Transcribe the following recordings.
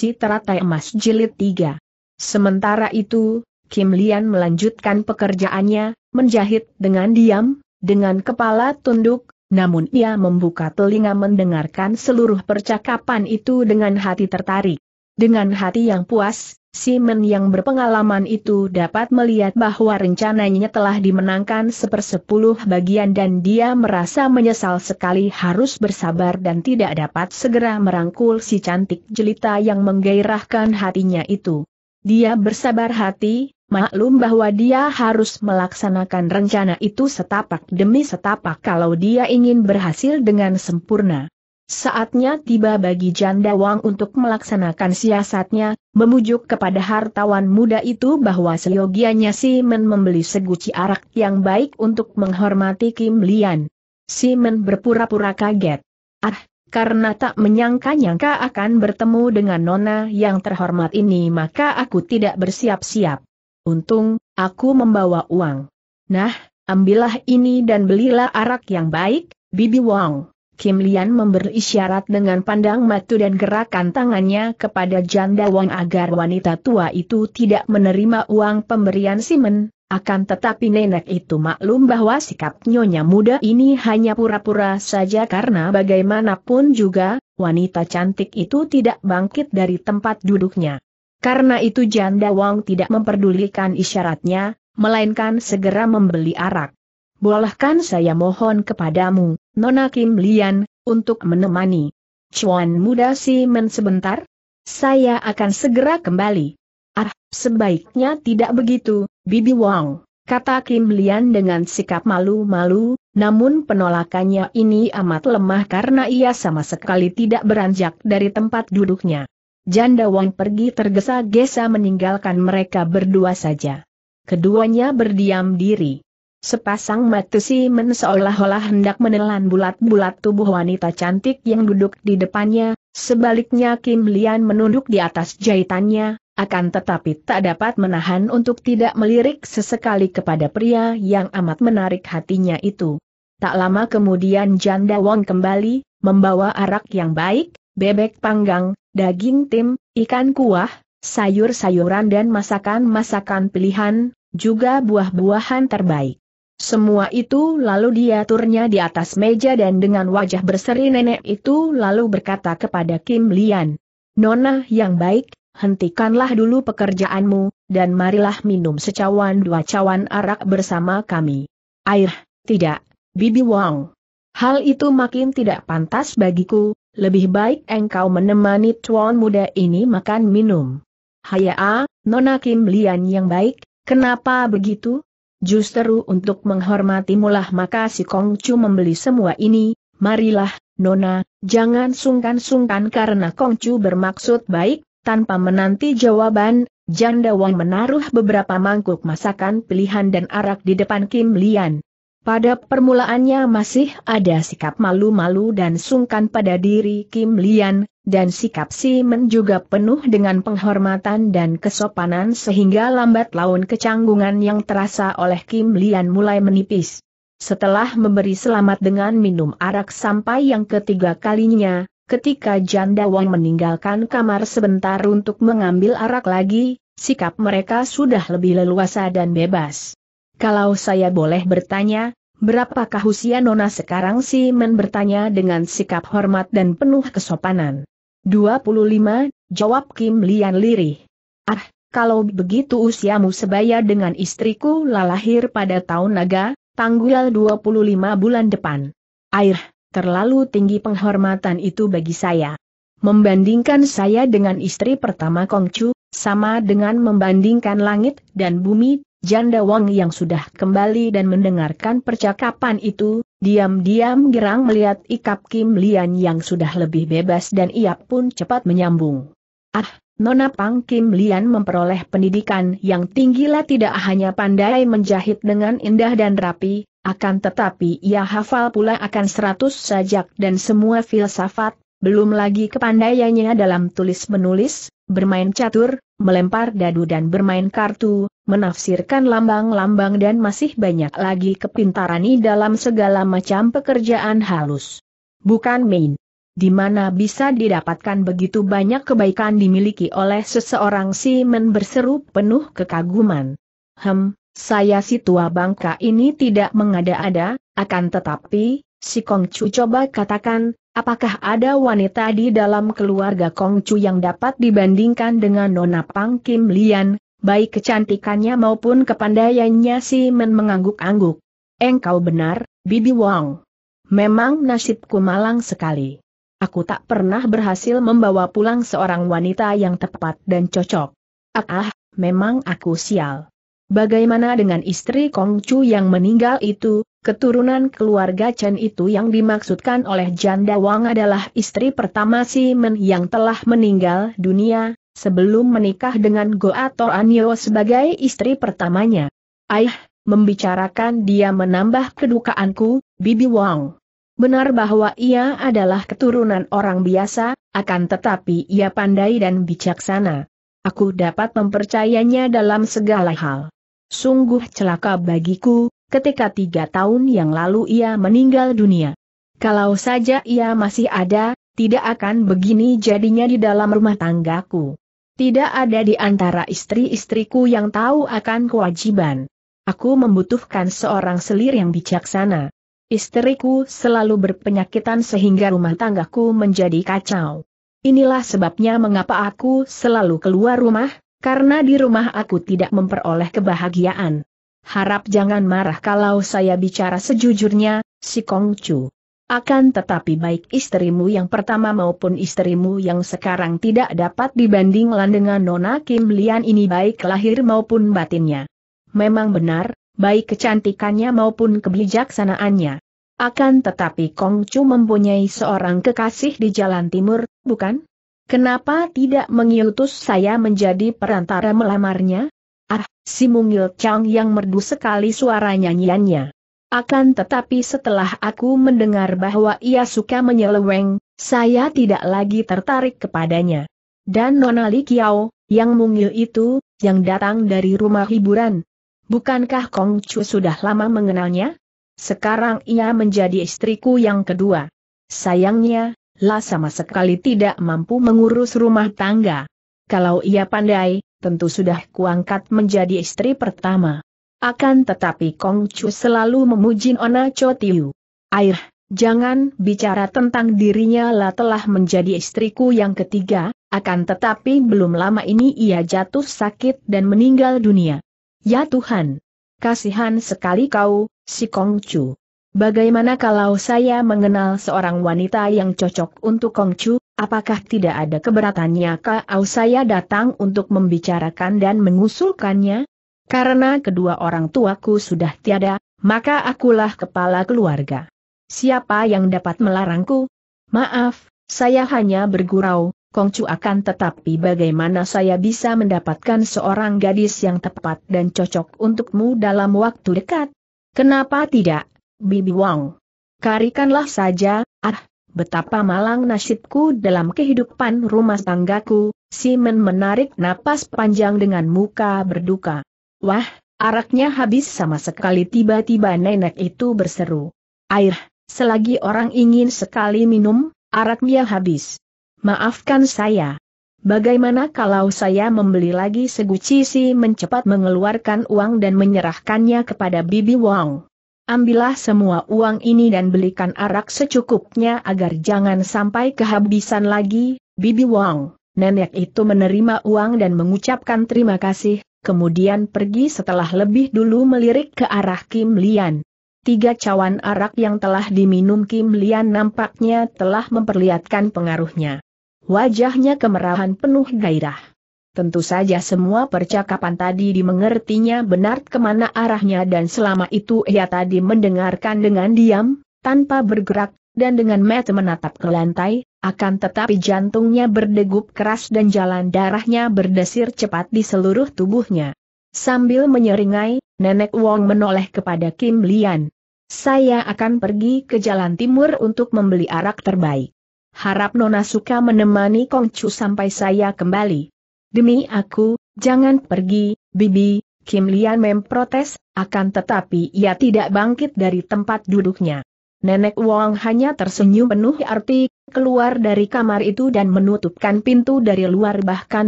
si teratai emas jilid 3. Sementara itu, Kim Lian melanjutkan pekerjaannya, menjahit dengan diam, dengan kepala tunduk, namun ia membuka telinga mendengarkan seluruh percakapan itu dengan hati tertarik. Dengan hati yang puas, Si men yang berpengalaman itu dapat melihat bahwa rencananya telah dimenangkan sepersepuluh bagian dan dia merasa menyesal sekali harus bersabar dan tidak dapat segera merangkul si cantik jelita yang menggairahkan hatinya itu. Dia bersabar hati, maklum bahwa dia harus melaksanakan rencana itu setapak demi setapak kalau dia ingin berhasil dengan sempurna. Saatnya tiba bagi janda Wang untuk melaksanakan siasatnya, memujuk kepada hartawan muda itu bahwa seyogianya Simon membeli seguci arak yang baik untuk menghormati Kim Lian. Simon berpura-pura kaget. Ah, karena tak menyangka-nyangka akan bertemu dengan nona yang terhormat ini maka aku tidak bersiap-siap. Untung, aku membawa uang. Nah, ambillah ini dan belilah arak yang baik, Bibi Wang. Kim Lian memberi isyarat dengan pandang matu dan gerakan tangannya kepada janda Wang agar wanita tua itu tidak menerima uang pemberian Simon. akan tetapi nenek itu maklum bahwa sikap nyonya muda ini hanya pura-pura saja karena bagaimanapun juga, wanita cantik itu tidak bangkit dari tempat duduknya. Karena itu janda Wang tidak memperdulikan isyaratnya, melainkan segera membeli arak. Bolehkan saya mohon kepadamu, Nona Kim Lian, untuk menemani Chuan Muda men sebentar? Saya akan segera kembali. Ah, sebaiknya tidak begitu, Bibi Wang, kata Kim Lian dengan sikap malu-malu, namun penolakannya ini amat lemah karena ia sama sekali tidak beranjak dari tempat duduknya. Janda Wang pergi tergesa-gesa meninggalkan mereka berdua saja. Keduanya berdiam diri. Sepasang mata men seolah-olah hendak menelan bulat-bulat tubuh wanita cantik yang duduk di depannya, sebaliknya Kim Lian menunduk di atas jahitannya, akan tetapi tak dapat menahan untuk tidak melirik sesekali kepada pria yang amat menarik hatinya itu. Tak lama kemudian Janda Wong kembali, membawa arak yang baik, bebek panggang, daging tim, ikan kuah, sayur-sayuran dan masakan-masakan pilihan, juga buah-buahan terbaik. Semua itu lalu diaturnya di atas meja dan dengan wajah berseri nenek itu lalu berkata kepada Kim Lian. Nona yang baik, hentikanlah dulu pekerjaanmu, dan marilah minum secawan dua cawan arak bersama kami. Air, tidak, Bibi Wang. Hal itu makin tidak pantas bagiku, lebih baik engkau menemani tuan muda ini makan minum. Hayaa, Nona Kim Lian yang baik, kenapa begitu? Justeru untuk menghormati, mulah maka si Kongcu membeli semua ini, marilah, Nona, jangan sungkan-sungkan karena Kongcu bermaksud baik, tanpa menanti jawaban, Janda Wang menaruh beberapa mangkuk masakan pilihan dan arak di depan Kim Lian. Pada permulaannya masih ada sikap malu-malu dan sungkan pada diri Kim Lian, dan sikap Si Men juga penuh dengan penghormatan dan kesopanan sehingga lambat laun kecanggungan yang terasa oleh Kim Lian mulai menipis. Setelah memberi selamat dengan minum arak sampai yang ketiga kalinya, ketika janda Wang meninggalkan kamar sebentar untuk mengambil arak lagi, sikap mereka sudah lebih leluasa dan bebas. Kalau saya boleh bertanya, berapakah usia Nona sekarang Si Men bertanya dengan sikap hormat dan penuh kesopanan. 25, jawab Kim Lian lirih. Ah, kalau begitu usiamu sebaya dengan istriku lah lahir pada tahun naga, tanggal 25 bulan depan. Air, terlalu tinggi penghormatan itu bagi saya. Membandingkan saya dengan istri pertama Kongcu, sama dengan membandingkan langit dan bumi, Janda Wang yang sudah kembali dan mendengarkan percakapan itu, diam-diam girang melihat ikap Kim Lian yang sudah lebih bebas dan ia pun cepat menyambung. Ah, Nona Pang Kim Lian memperoleh pendidikan yang tinggilah tidak hanya pandai menjahit dengan indah dan rapi, akan tetapi ia hafal pula akan seratus sajak dan semua filsafat, belum lagi kepandaiannya dalam tulis-menulis, bermain catur, melempar dadu dan bermain kartu, menafsirkan lambang-lambang dan masih banyak lagi kepintaran ini dalam segala macam pekerjaan halus. Bukan main. Di mana bisa didapatkan begitu banyak kebaikan dimiliki oleh seseorang Men berseru penuh kekaguman. Hem, saya si tua bangka ini tidak mengada-ada, akan tetapi, si Kongcu coba katakan, Apakah ada wanita di dalam keluarga Kong Chu yang dapat dibandingkan dengan Nona Pang Kim Lian, baik kecantikannya maupun kepandaiannya si Men mengangguk-angguk. Engkau benar, Bibi Wang. Memang nasibku malang sekali. Aku tak pernah berhasil membawa pulang seorang wanita yang tepat dan cocok. Ah, ah memang aku sial. Bagaimana dengan istri Kong Chu yang meninggal itu, keturunan keluarga Chen itu yang dimaksudkan oleh Janda Wang adalah istri pertama Si Men yang telah meninggal dunia, sebelum menikah dengan Goa Tor Anyo sebagai istri pertamanya. Aih, membicarakan dia menambah kedukaanku, Bibi Wang. Benar bahwa ia adalah keturunan orang biasa, akan tetapi ia pandai dan bijaksana. Aku dapat mempercayainya dalam segala hal. Sungguh celaka bagiku, ketika tiga tahun yang lalu ia meninggal dunia. Kalau saja ia masih ada, tidak akan begini jadinya di dalam rumah tanggaku. Tidak ada di antara istri-istriku yang tahu akan kewajiban. Aku membutuhkan seorang selir yang bijaksana. Istriku selalu berpenyakitan sehingga rumah tanggaku menjadi kacau. Inilah sebabnya mengapa aku selalu keluar rumah, karena di rumah aku tidak memperoleh kebahagiaan. Harap jangan marah kalau saya bicara sejujurnya, si Kongcu. Akan tetapi baik istrimu yang pertama maupun istrimu yang sekarang tidak dapat dibandingkan dengan Nona Kim Lian ini baik lahir maupun batinnya. Memang benar, baik kecantikannya maupun kebijaksanaannya. Akan tetapi Kongcu mempunyai seorang kekasih di Jalan Timur, bukan? Kenapa tidak mengutus saya menjadi perantara melamarnya? Ah, si mungil Chang yang merdu sekali suara nyanyiannya. Akan tetapi setelah aku mendengar bahwa ia suka menyeleweng, saya tidak lagi tertarik kepadanya. Dan Nona Li Kiao, yang mungil itu, yang datang dari rumah hiburan. Bukankah Kong Chu sudah lama mengenalnya? Sekarang ia menjadi istriku yang kedua. Sayangnya, lah sama sekali tidak mampu mengurus rumah tangga. Kalau ia pandai, tentu sudah kuangkat menjadi istri pertama. Akan tetapi Kong Chu selalu memuji Ona Cho Tiu. Air, jangan bicara tentang dirinya lah telah menjadi istriku yang ketiga, akan tetapi belum lama ini ia jatuh sakit dan meninggal dunia. Ya Tuhan! Kasihan sekali kau, si Kong Chu. Bagaimana kalau saya mengenal seorang wanita yang cocok untuk Kongcu, apakah tidak ada keberatannya kalau saya datang untuk membicarakan dan mengusulkannya? Karena kedua orang tuaku sudah tiada, maka akulah kepala keluarga. Siapa yang dapat melarangku? Maaf, saya hanya bergurau, Kongcu akan tetapi bagaimana saya bisa mendapatkan seorang gadis yang tepat dan cocok untukmu dalam waktu dekat? Kenapa tidak? Bibi Wang. Karikanlah saja, ah, betapa malang nasibku dalam kehidupan rumah tanggaku, Simon menarik napas panjang dengan muka berduka. Wah, araknya habis sama sekali tiba-tiba nenek itu berseru. Air, selagi orang ingin sekali minum, araknya habis. Maafkan saya. Bagaimana kalau saya membeli lagi seguci si mencepat mengeluarkan uang dan menyerahkannya kepada Bibi Wang? Ambillah semua uang ini dan belikan arak secukupnya agar jangan sampai kehabisan lagi, Bibi Wang. Nenek itu menerima uang dan mengucapkan terima kasih, kemudian pergi setelah lebih dulu melirik ke arah Kim Lian. Tiga cawan arak yang telah diminum Kim Lian nampaknya telah memperlihatkan pengaruhnya. Wajahnya kemerahan penuh gairah. Tentu saja semua percakapan tadi dimengertinya benar kemana arahnya dan selama itu ia tadi mendengarkan dengan diam, tanpa bergerak, dan dengan mata menatap ke lantai, akan tetapi jantungnya berdegup keras dan jalan darahnya berdesir cepat di seluruh tubuhnya. Sambil menyeringai, Nenek Wong menoleh kepada Kim Lian. Saya akan pergi ke jalan timur untuk membeli arak terbaik. Harap Nona suka menemani Kong Chu sampai saya kembali. Demi aku, jangan pergi, Bibi, Kim Lian memprotes, akan tetapi ia tidak bangkit dari tempat duduknya. Nenek Wong hanya tersenyum penuh arti, keluar dari kamar itu dan menutupkan pintu dari luar bahkan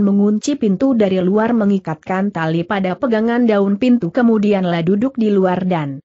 mengunci pintu dari luar mengikatkan tali pada pegangan daun pintu kemudianlah duduk di luar dan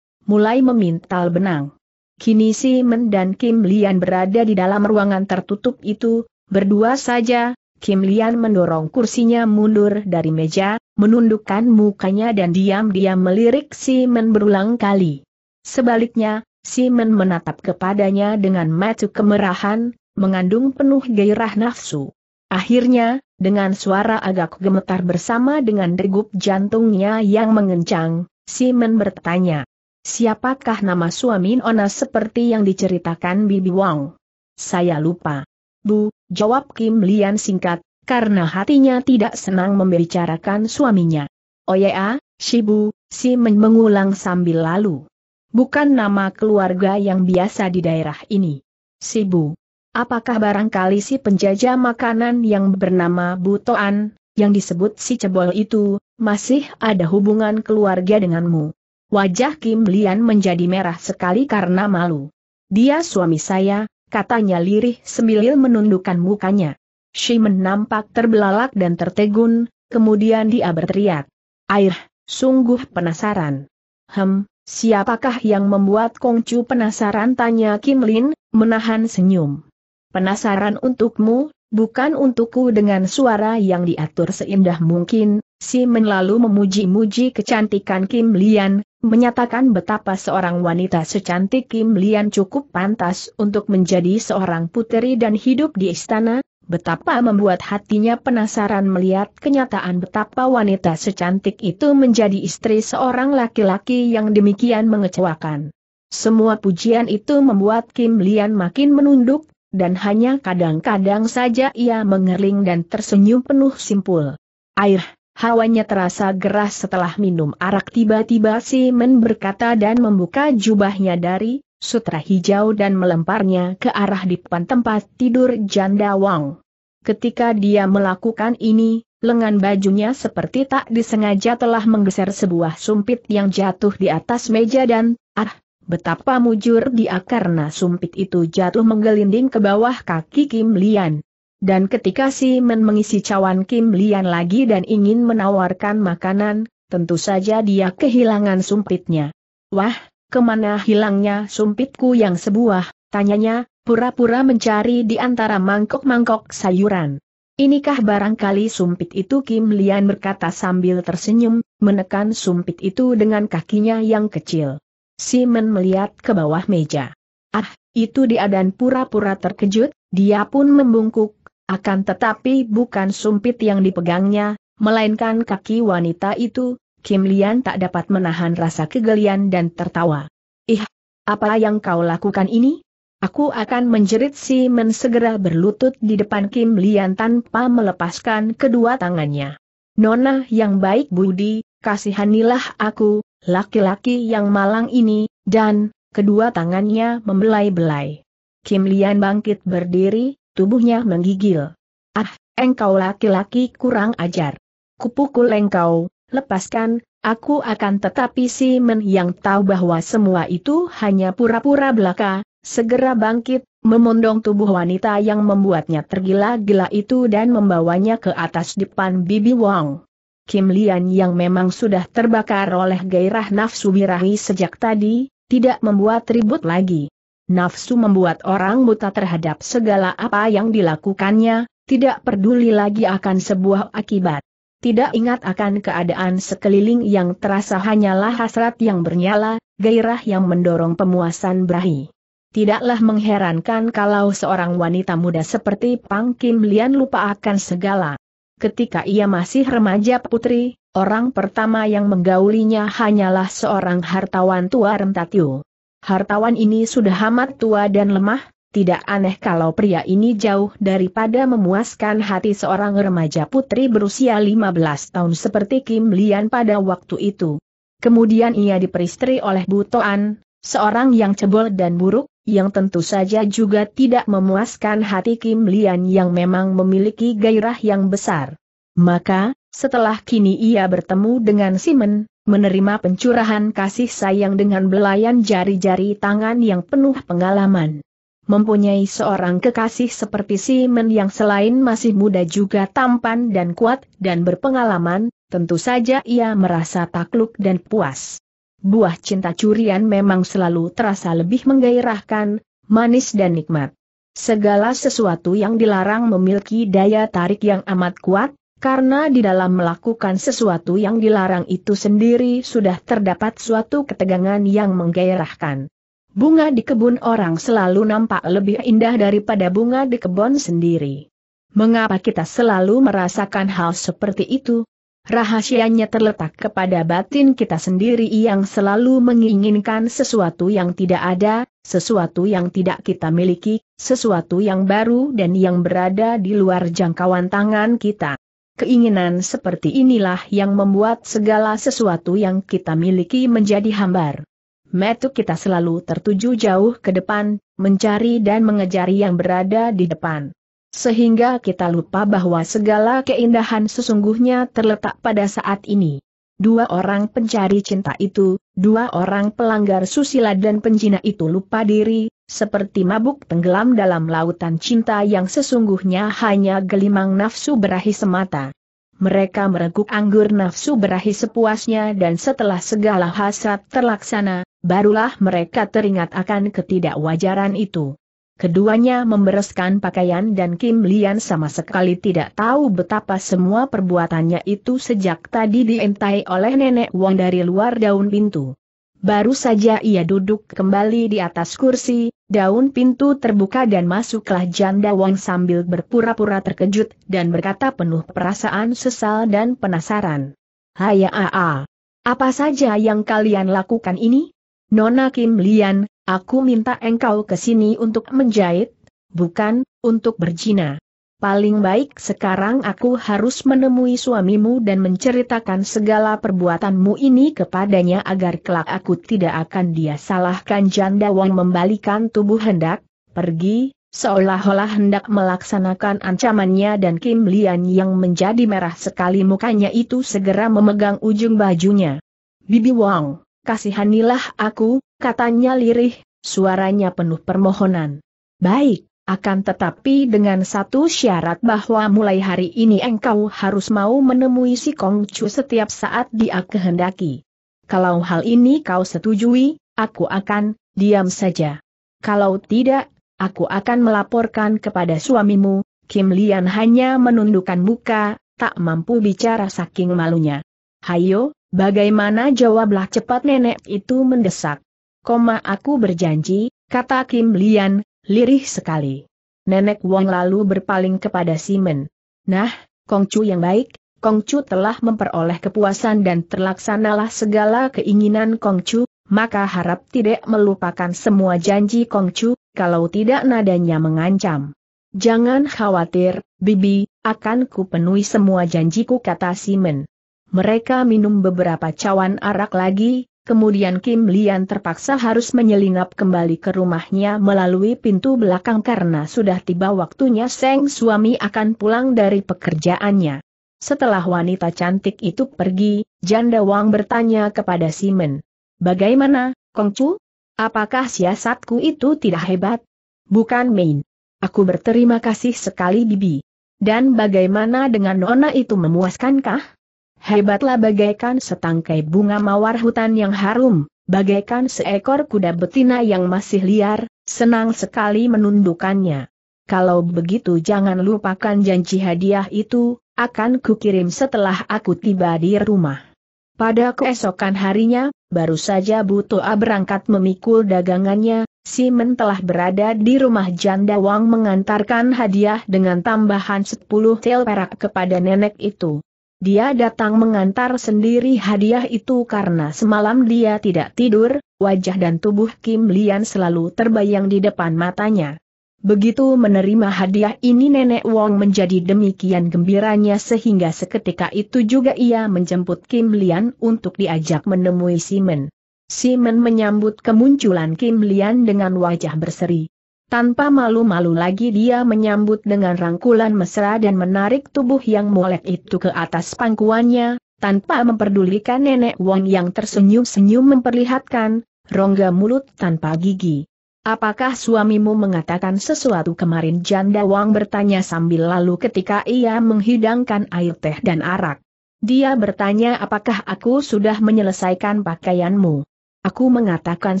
mulai memintal benang. Kini Si Men dan Kim Lian berada di dalam ruangan tertutup itu, berdua saja, Kim Lian mendorong kursinya mundur dari meja, menundukkan mukanya dan diam-diam melirik Si men berulang kali. Sebaliknya, Si men menatap kepadanya dengan mata kemerahan, mengandung penuh gairah nafsu. Akhirnya, dengan suara agak gemetar bersama dengan degup jantungnya yang mengencang, Si men bertanya, Siapakah nama suami Nona seperti yang diceritakan Bibi Wang? Saya lupa. Bu, jawab Kim Lian singkat, karena hatinya tidak senang membicarakan suaminya. Oya, oh yeah, si Men mengulang sambil lalu. Bukan nama keluarga yang biasa di daerah ini. Si Bu, Apakah barangkali si penjajah makanan yang bernama Butoan, yang disebut si cebol itu, masih ada hubungan keluarga denganmu? Wajah Kim Lian menjadi merah sekali karena malu. Dia suami saya, katanya lirih sembilil menundukkan mukanya. Shi menampak terbelalak dan tertegun, kemudian dia berteriak. Air, sungguh penasaran. Hem, siapakah yang membuat Kongcu penasaran tanya Kim Lin, menahan senyum. Penasaran untukmu, bukan untukku dengan suara yang diatur seindah mungkin, Si Men memuji-muji kecantikan Kim Lian, menyatakan betapa seorang wanita secantik Kim Lian cukup pantas untuk menjadi seorang puteri dan hidup di istana, betapa membuat hatinya penasaran melihat kenyataan betapa wanita secantik itu menjadi istri seorang laki-laki yang demikian mengecewakan. Semua pujian itu membuat Kim Lian makin menunduk, dan hanya kadang-kadang saja ia mengerling dan tersenyum penuh simpul. Air, Hawanya terasa gerah setelah minum arak tiba-tiba men berkata dan membuka jubahnya dari sutra hijau dan melemparnya ke arah depan tempat tidur janda Wang. Ketika dia melakukan ini, lengan bajunya seperti tak disengaja telah menggeser sebuah sumpit yang jatuh di atas meja dan, ah, Betapa mujur dia karena sumpit itu jatuh menggelinding ke bawah kaki Kim Lian. Dan ketika si Men mengisi cawan Kim Lian lagi dan ingin menawarkan makanan, tentu saja dia kehilangan sumpitnya. Wah, kemana hilangnya sumpitku yang sebuah, tanyanya, pura-pura mencari di antara mangkok-mangkok sayuran. Inikah barangkali sumpit itu Kim Lian berkata sambil tersenyum, menekan sumpit itu dengan kakinya yang kecil. Si Men melihat ke bawah meja. Ah, itu dia dan pura-pura terkejut, dia pun membungkuk, akan tetapi bukan sumpit yang dipegangnya, melainkan kaki wanita itu, Kim Lian tak dapat menahan rasa kegelian dan tertawa. Ih, apa yang kau lakukan ini? Aku akan menjerit si Men segera berlutut di depan Kim Lian tanpa melepaskan kedua tangannya. Nona yang baik budi, kasihanilah aku, laki-laki yang malang ini, dan, kedua tangannya membelai-belai. Kim Lian bangkit berdiri, Tubuhnya menggigil. Ah, engkau laki-laki kurang ajar. Kupukul engkau, lepaskan, aku akan tetapi si men yang tahu bahwa semua itu hanya pura-pura belaka, segera bangkit, memondong tubuh wanita yang membuatnya tergila-gila itu dan membawanya ke atas depan Bibi Wang. Kim Lian yang memang sudah terbakar oleh gairah nafsu birahi sejak tadi, tidak membuat ribut lagi nafsu membuat orang buta terhadap segala apa yang dilakukannya, tidak peduli lagi akan sebuah akibat. Tidak ingat akan keadaan sekeliling yang terasa hanyalah hasrat yang bernyala, gairah yang mendorong pemuasan berahi. Tidaklah mengherankan kalau seorang wanita muda seperti Pang Kim Lian lupa akan segala. Ketika ia masih remaja putri, orang pertama yang menggaulinya hanyalah seorang hartawan tua Rentatio. Hartawan ini sudah amat tua dan lemah, tidak aneh kalau pria ini jauh daripada memuaskan hati seorang remaja putri berusia 15 tahun seperti Kim Lian pada waktu itu. Kemudian ia diperistri oleh Butoan, seorang yang cebol dan buruk, yang tentu saja juga tidak memuaskan hati Kim Lian yang memang memiliki gairah yang besar. Maka, setelah kini ia bertemu dengan Simon, menerima pencurahan kasih sayang dengan belayan jari-jari tangan yang penuh pengalaman. Mempunyai seorang kekasih seperti Simon yang selain masih muda juga tampan dan kuat dan berpengalaman, tentu saja ia merasa takluk dan puas. Buah cinta curian memang selalu terasa lebih menggairahkan, manis dan nikmat. Segala sesuatu yang dilarang memiliki daya tarik yang amat kuat, karena di dalam melakukan sesuatu yang dilarang itu sendiri sudah terdapat suatu ketegangan yang menggairahkan. Bunga di kebun orang selalu nampak lebih indah daripada bunga di kebun sendiri. Mengapa kita selalu merasakan hal seperti itu? Rahasianya terletak kepada batin kita sendiri yang selalu menginginkan sesuatu yang tidak ada, sesuatu yang tidak kita miliki, sesuatu yang baru dan yang berada di luar jangkauan tangan kita. Keinginan seperti inilah yang membuat segala sesuatu yang kita miliki menjadi hambar. Metu kita selalu tertuju jauh ke depan, mencari dan mengejar yang berada di depan. Sehingga kita lupa bahwa segala keindahan sesungguhnya terletak pada saat ini dua orang pencari cinta itu, dua orang pelanggar susila dan penjina itu lupa diri, seperti mabuk tenggelam dalam lautan cinta yang sesungguhnya hanya gelimang nafsu berahi semata. Mereka mereguk anggur nafsu berahi sepuasnya dan setelah segala hasrat terlaksana, barulah mereka teringat akan ketidakwajaran itu. Keduanya membereskan pakaian dan Kim Lian sama sekali tidak tahu betapa semua perbuatannya itu sejak tadi dientai oleh nenek Wong dari luar daun pintu. Baru saja ia duduk kembali di atas kursi, daun pintu terbuka dan masuklah janda Wong sambil berpura-pura terkejut dan berkata penuh perasaan sesal dan penasaran. Hai apa saja yang kalian lakukan ini? Nona Kim Lian, Aku minta engkau ke sini untuk menjahit, bukan, untuk berjina. Paling baik sekarang aku harus menemui suamimu dan menceritakan segala perbuatanmu ini kepadanya agar kelak aku tidak akan dia salahkan janda wang membalikan tubuh hendak, pergi, seolah-olah hendak melaksanakan ancamannya dan Kim Lian yang menjadi merah sekali mukanya itu segera memegang ujung bajunya. Bibi Wang, kasihanilah aku, katanya lirih, suaranya penuh permohonan. Baik, akan tetapi dengan satu syarat bahwa mulai hari ini engkau harus mau menemui si Kongcu setiap saat dia kehendaki. Kalau hal ini kau setujui, aku akan diam saja. Kalau tidak, aku akan melaporkan kepada suamimu. Kim Lian hanya menundukkan muka, tak mampu bicara saking malunya. Hayo, bagaimana jawablah cepat nenek itu mendesak. Koma aku berjanji, kata Kim Lian, lirih sekali. Nenek Wong lalu berpaling kepada Simon. Nah, Kongcu yang baik, Kongcu telah memperoleh kepuasan dan terlaksanalah segala keinginan Kongcu, maka harap tidak melupakan semua janji Kongcu, kalau tidak nadanya mengancam. Jangan khawatir, Bibi, akan kupenuhi semua janjiku kata Simon. Mereka minum beberapa cawan arak lagi, Kemudian Kim Lian terpaksa harus menyelinap kembali ke rumahnya melalui pintu belakang karena sudah tiba waktunya Seng suami akan pulang dari pekerjaannya. Setelah wanita cantik itu pergi, Janda Wang bertanya kepada Simon, Bagaimana, Kongcu? Apakah siasatku itu tidak hebat? Bukan main. Aku berterima kasih sekali Bibi. Dan bagaimana dengan Nona itu memuaskankah? Hebatlah bagaikan setangkai bunga mawar hutan yang harum, bagaikan seekor kuda betina yang masih liar, senang sekali menundukannya. Kalau begitu jangan lupakan janji hadiah itu, akan kukirim setelah aku tiba di rumah. Pada keesokan harinya, baru saja Butoa berangkat memikul dagangannya, Simon telah berada di rumah janda Wang mengantarkan hadiah dengan tambahan 10 tel perak kepada nenek itu. Dia datang mengantar sendiri hadiah itu karena semalam dia tidak tidur, wajah dan tubuh Kim Lian selalu terbayang di depan matanya. Begitu menerima hadiah ini Nenek Wong menjadi demikian gembiranya sehingga seketika itu juga ia menjemput Kim Lian untuk diajak menemui Simon. Simon menyambut kemunculan Kim Lian dengan wajah berseri. Tanpa malu-malu lagi dia menyambut dengan rangkulan mesra dan menarik tubuh yang molek itu ke atas pangkuannya, tanpa memperdulikan nenek Wang yang tersenyum-senyum memperlihatkan, rongga mulut tanpa gigi. Apakah suamimu mengatakan sesuatu kemarin janda Wang bertanya sambil lalu ketika ia menghidangkan air teh dan arak. Dia bertanya apakah aku sudah menyelesaikan pakaianmu. Aku mengatakan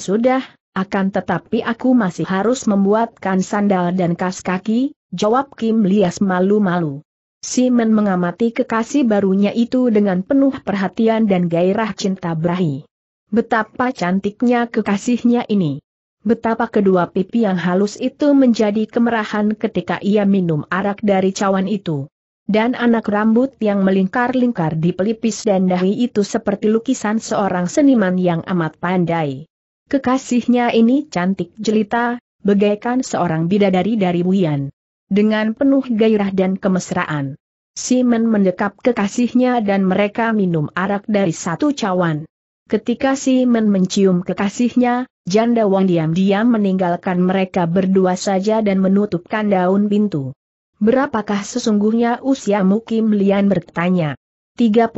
sudah, akan tetapi aku masih harus membuatkan sandal dan kas kaki, jawab Kim Lias malu-malu. Simon mengamati kekasih barunya itu dengan penuh perhatian dan gairah cinta berahi. Betapa cantiknya kekasihnya ini. Betapa kedua pipi yang halus itu menjadi kemerahan ketika ia minum arak dari cawan itu. Dan anak rambut yang melingkar-lingkar di pelipis dan dahi itu seperti lukisan seorang seniman yang amat pandai. Kekasihnya ini cantik jelita, bagaikan seorang bidadari dari Wuyan. Dengan penuh gairah dan kemesraan. Simon mendekap kekasihnya dan mereka minum arak dari satu cawan. Ketika Simon mencium kekasihnya, janda Wang diam-diam meninggalkan mereka berdua saja dan menutupkan daun pintu. Berapakah sesungguhnya usia Mukim Lian bertanya. 35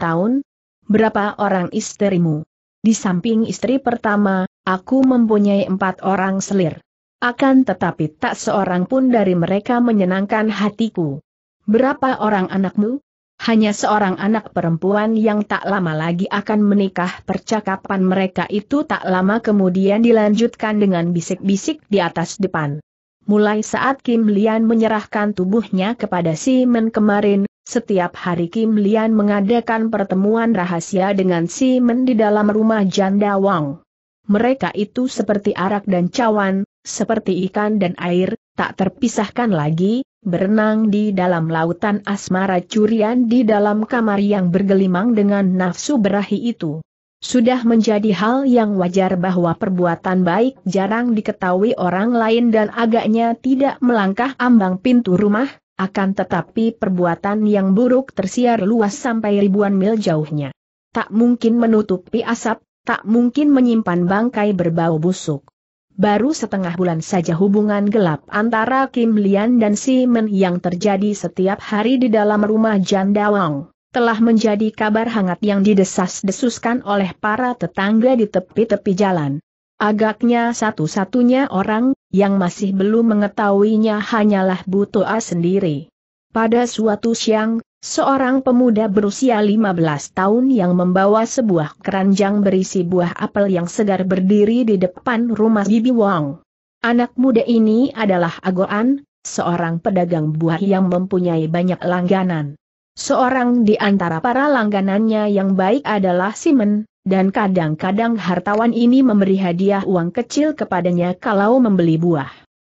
tahun? Berapa orang istrimu? Di samping istri pertama, aku mempunyai empat orang selir. Akan tetapi tak seorang pun dari mereka menyenangkan hatiku. Berapa orang anakmu? Hanya seorang anak perempuan yang tak lama lagi akan menikah percakapan mereka itu tak lama kemudian dilanjutkan dengan bisik-bisik di atas depan. Mulai saat Kim Lian menyerahkan tubuhnya kepada Si Men kemarin, setiap hari Kim Lian mengadakan pertemuan rahasia dengan Si Men di dalam rumah janda Wang. Mereka itu seperti arak dan cawan, seperti ikan dan air, tak terpisahkan lagi, berenang di dalam lautan asmara curian di dalam kamar yang bergelimang dengan nafsu berahi itu. Sudah menjadi hal yang wajar bahwa perbuatan baik jarang diketahui orang lain dan agaknya tidak melangkah ambang pintu rumah, akan tetapi perbuatan yang buruk tersiar luas sampai ribuan mil jauhnya. Tak mungkin menutupi asap, tak mungkin menyimpan bangkai berbau busuk. Baru setengah bulan saja hubungan gelap antara Kim Lian dan Simon yang terjadi setiap hari di dalam rumah Janda Wang, telah menjadi kabar hangat yang didesas-desuskan oleh para tetangga di tepi-tepi jalan. Agaknya satu-satunya orang yang masih belum mengetahuinya hanyalah Butoa sendiri. Pada suatu siang, seorang pemuda berusia 15 tahun yang membawa sebuah keranjang berisi buah apel yang segar berdiri di depan rumah Bibi Wang. Anak muda ini adalah Agoan, seorang pedagang buah yang mempunyai banyak langganan. Seorang di antara para langganannya yang baik adalah Simon, dan kadang-kadang hartawan ini memberi hadiah uang kecil kepadanya kalau membeli buah.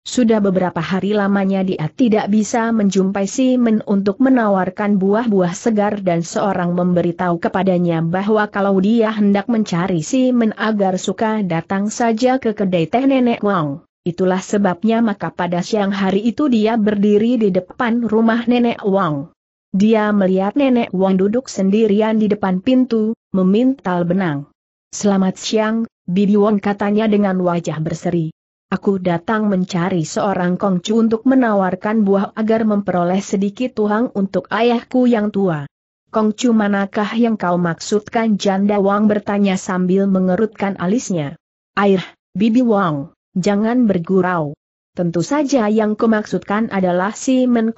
Sudah beberapa hari lamanya dia tidak bisa menjumpai Si Men untuk menawarkan buah-buah segar dan seorang memberitahu kepadanya bahwa kalau dia hendak mencari Si Men agar suka datang saja ke kedai teh nenek Wang. Itulah sebabnya maka pada siang hari itu dia berdiri di depan rumah nenek Wang. Dia melihat nenek Wang duduk sendirian di depan pintu, memintal benang. Selamat siang, Bibi Wang katanya dengan wajah berseri. Aku datang mencari seorang kongcu untuk menawarkan buah agar memperoleh sedikit tuang untuk ayahku yang tua. Kongcu manakah yang kau maksudkan janda Wang bertanya sambil mengerutkan alisnya. Air, Bibi Wang, jangan bergurau. Tentu saja yang kumaksudkan adalah si Men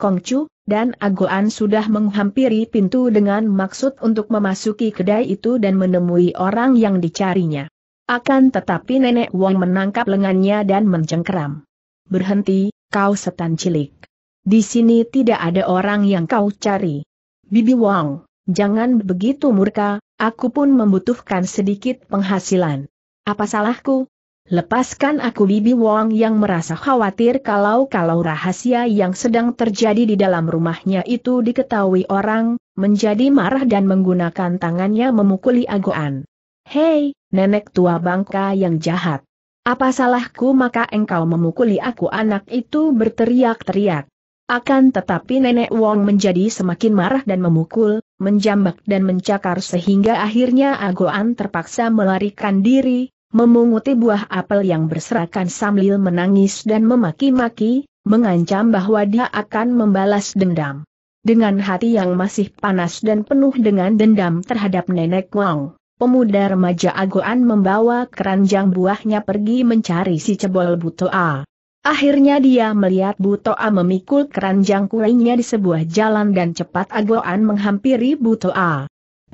dan Aguan sudah menghampiri pintu dengan maksud untuk memasuki kedai itu dan menemui orang yang dicarinya. Akan tetapi nenek Wong menangkap lengannya dan mencengkeram. Berhenti, kau setan cilik. Di sini tidak ada orang yang kau cari. Bibi Wong, jangan begitu murka, aku pun membutuhkan sedikit penghasilan. Apa salahku, Lepaskan aku Bibi Wong yang merasa khawatir kalau-kalau rahasia yang sedang terjadi di dalam rumahnya itu diketahui orang, menjadi marah dan menggunakan tangannya memukuli Agoan. Hei, nenek tua bangka yang jahat. Apa salahku maka engkau memukuli aku anak itu berteriak-teriak. Akan tetapi nenek Wong menjadi semakin marah dan memukul, menjambak dan mencakar sehingga akhirnya Agoan terpaksa melarikan diri, memunguti buah apel yang berserakan sambil menangis dan memaki-maki, mengancam bahwa dia akan membalas dendam. Dengan hati yang masih panas dan penuh dengan dendam terhadap nenek Wang, pemuda remaja Agoan membawa keranjang buahnya pergi mencari si cebol Butoa. Akhirnya dia melihat Butoa memikul keranjang kuenya di sebuah jalan dan cepat Agoan menghampiri Butoa.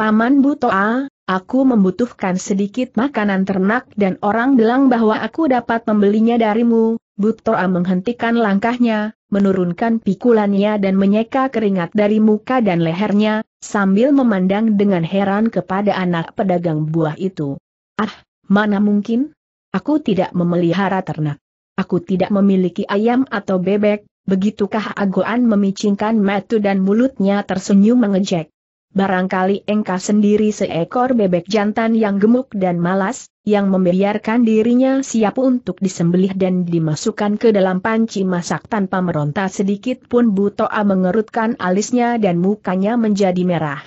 Paman Butoa, Aku membutuhkan sedikit makanan ternak dan orang bilang bahwa aku dapat membelinya darimu. Butoa menghentikan langkahnya, menurunkan pikulannya dan menyeka keringat dari muka dan lehernya, sambil memandang dengan heran kepada anak pedagang buah itu. Ah, mana mungkin? Aku tidak memelihara ternak. Aku tidak memiliki ayam atau bebek, begitukah Agoan memicingkan mata dan mulutnya tersenyum mengejek barangkali engkau sendiri seekor bebek jantan yang gemuk dan malas, yang membiarkan dirinya siap untuk disembelih dan dimasukkan ke dalam panci masak tanpa meronta sedikit pun Butoa mengerutkan alisnya dan mukanya menjadi merah.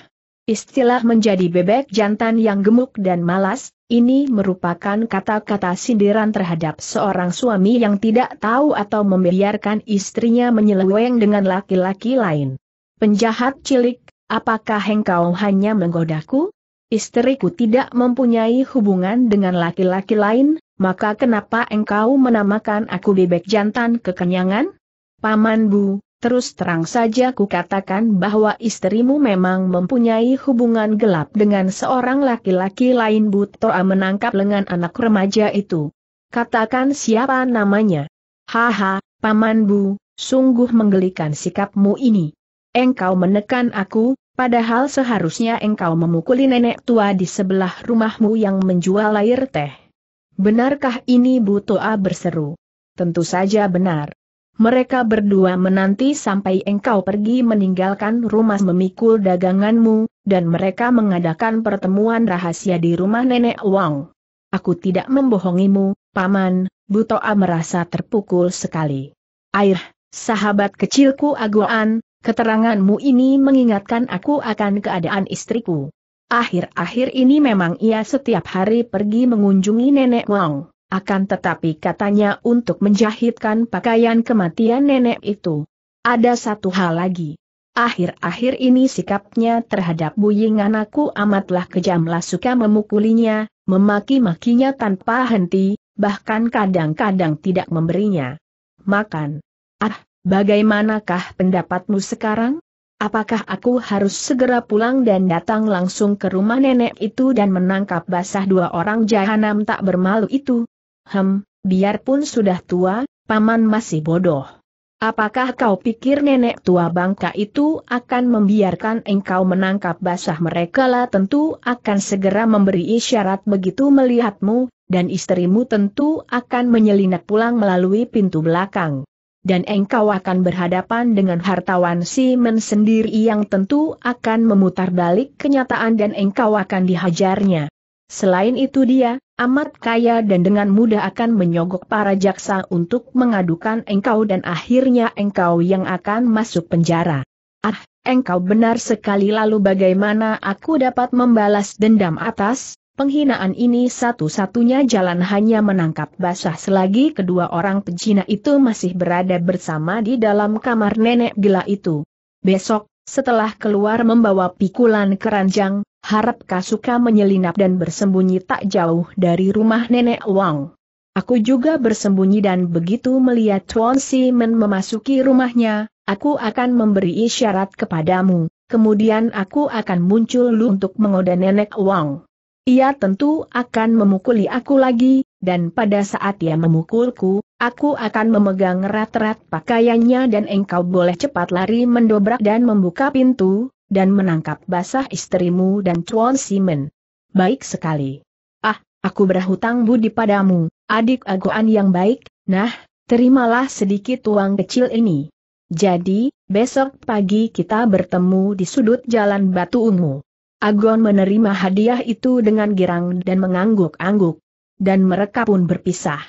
Istilah menjadi bebek jantan yang gemuk dan malas, ini merupakan kata-kata sindiran terhadap seorang suami yang tidak tahu atau membiarkan istrinya menyeleweng dengan laki-laki lain. Penjahat cilik Apakah engkau hanya menggodaku? Istriku tidak mempunyai hubungan dengan laki-laki lain, maka kenapa engkau menamakan aku bebek jantan kekenyangan? Paman Bu, terus terang saja kukatakan bahwa istrimu memang mempunyai hubungan gelap dengan seorang laki-laki lain Bu Toa menangkap lengan anak remaja itu. Katakan siapa namanya. Haha, Paman Bu, sungguh menggelikan sikapmu ini. Engkau menekan aku, padahal seharusnya engkau memukuli nenek tua di sebelah rumahmu yang menjual air teh. Benarkah ini Bu Toa berseru? Tentu saja benar. Mereka berdua menanti sampai engkau pergi meninggalkan rumah memikul daganganmu, dan mereka mengadakan pertemuan rahasia di rumah nenek Wang. Aku tidak membohongimu, Paman, Bu Toa merasa terpukul sekali. Air, sahabat kecilku Aguan. Keteranganmu ini mengingatkan aku akan keadaan istriku. Akhir-akhir ini memang ia setiap hari pergi mengunjungi nenek Wang, akan tetapi katanya untuk menjahitkan pakaian kematian nenek itu. Ada satu hal lagi. Akhir-akhir ini sikapnya terhadap buying anakku amatlah kejamlah suka memukulinya, memaki-makinya tanpa henti, bahkan kadang-kadang tidak memberinya makan. Ah, Bagaimanakah pendapatmu sekarang? Apakah aku harus segera pulang dan datang langsung ke rumah nenek itu dan menangkap basah dua orang jahanam tak bermalu itu? Hem, biarpun sudah tua, paman masih bodoh. Apakah kau pikir nenek tua bangka itu akan membiarkan engkau menangkap basah mereka lah tentu akan segera memberi isyarat begitu melihatmu, dan istrimu tentu akan menyelinap pulang melalui pintu belakang dan engkau akan berhadapan dengan hartawan Simon sendiri yang tentu akan memutar balik kenyataan dan engkau akan dihajarnya. Selain itu dia, amat kaya dan dengan mudah akan menyogok para jaksa untuk mengadukan engkau dan akhirnya engkau yang akan masuk penjara. Ah, engkau benar sekali lalu bagaimana aku dapat membalas dendam atas? Penghinaan ini satu-satunya jalan hanya menangkap basah selagi kedua orang pejina itu masih berada bersama di dalam kamar nenek gila itu. Besok, setelah keluar membawa pikulan keranjang, harap Kasuka menyelinap dan bersembunyi tak jauh dari rumah nenek Wang. Aku juga bersembunyi dan begitu melihat Tuan Simon memasuki rumahnya, aku akan memberi isyarat kepadamu, kemudian aku akan muncul lu untuk mengoda nenek Wang. Ia tentu akan memukuli aku lagi, dan pada saat ia memukulku, aku akan memegang erat-erat pakaiannya dan engkau boleh cepat lari mendobrak dan membuka pintu, dan menangkap basah istrimu dan Chuan Simon. Baik sekali. Ah, aku berhutang budi padamu, adik agoan yang baik, nah, terimalah sedikit uang kecil ini. Jadi, besok pagi kita bertemu di sudut jalan batu ungu. Agon menerima hadiah itu dengan girang dan mengangguk-angguk. Dan mereka pun berpisah.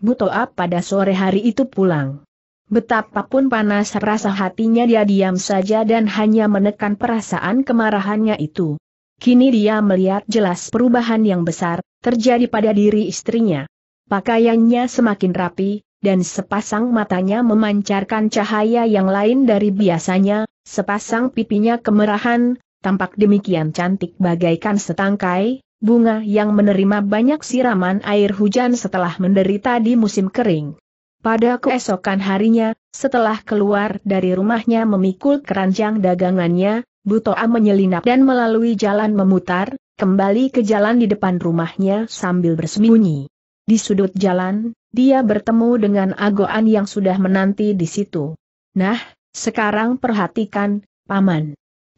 Butoa pada sore hari itu pulang. Betapapun panas rasa hatinya dia diam saja dan hanya menekan perasaan kemarahannya itu. Kini dia melihat jelas perubahan yang besar, terjadi pada diri istrinya. Pakaiannya semakin rapi, dan sepasang matanya memancarkan cahaya yang lain dari biasanya, sepasang pipinya kemerahan, tampak demikian cantik bagaikan setangkai, bunga yang menerima banyak siraman air hujan setelah menderita di musim kering. Pada keesokan harinya, setelah keluar dari rumahnya memikul keranjang dagangannya, Butoa menyelinap dan melalui jalan memutar, kembali ke jalan di depan rumahnya sambil bersembunyi. Di sudut jalan, dia bertemu dengan Agoan yang sudah menanti di situ. Nah, sekarang perhatikan, Paman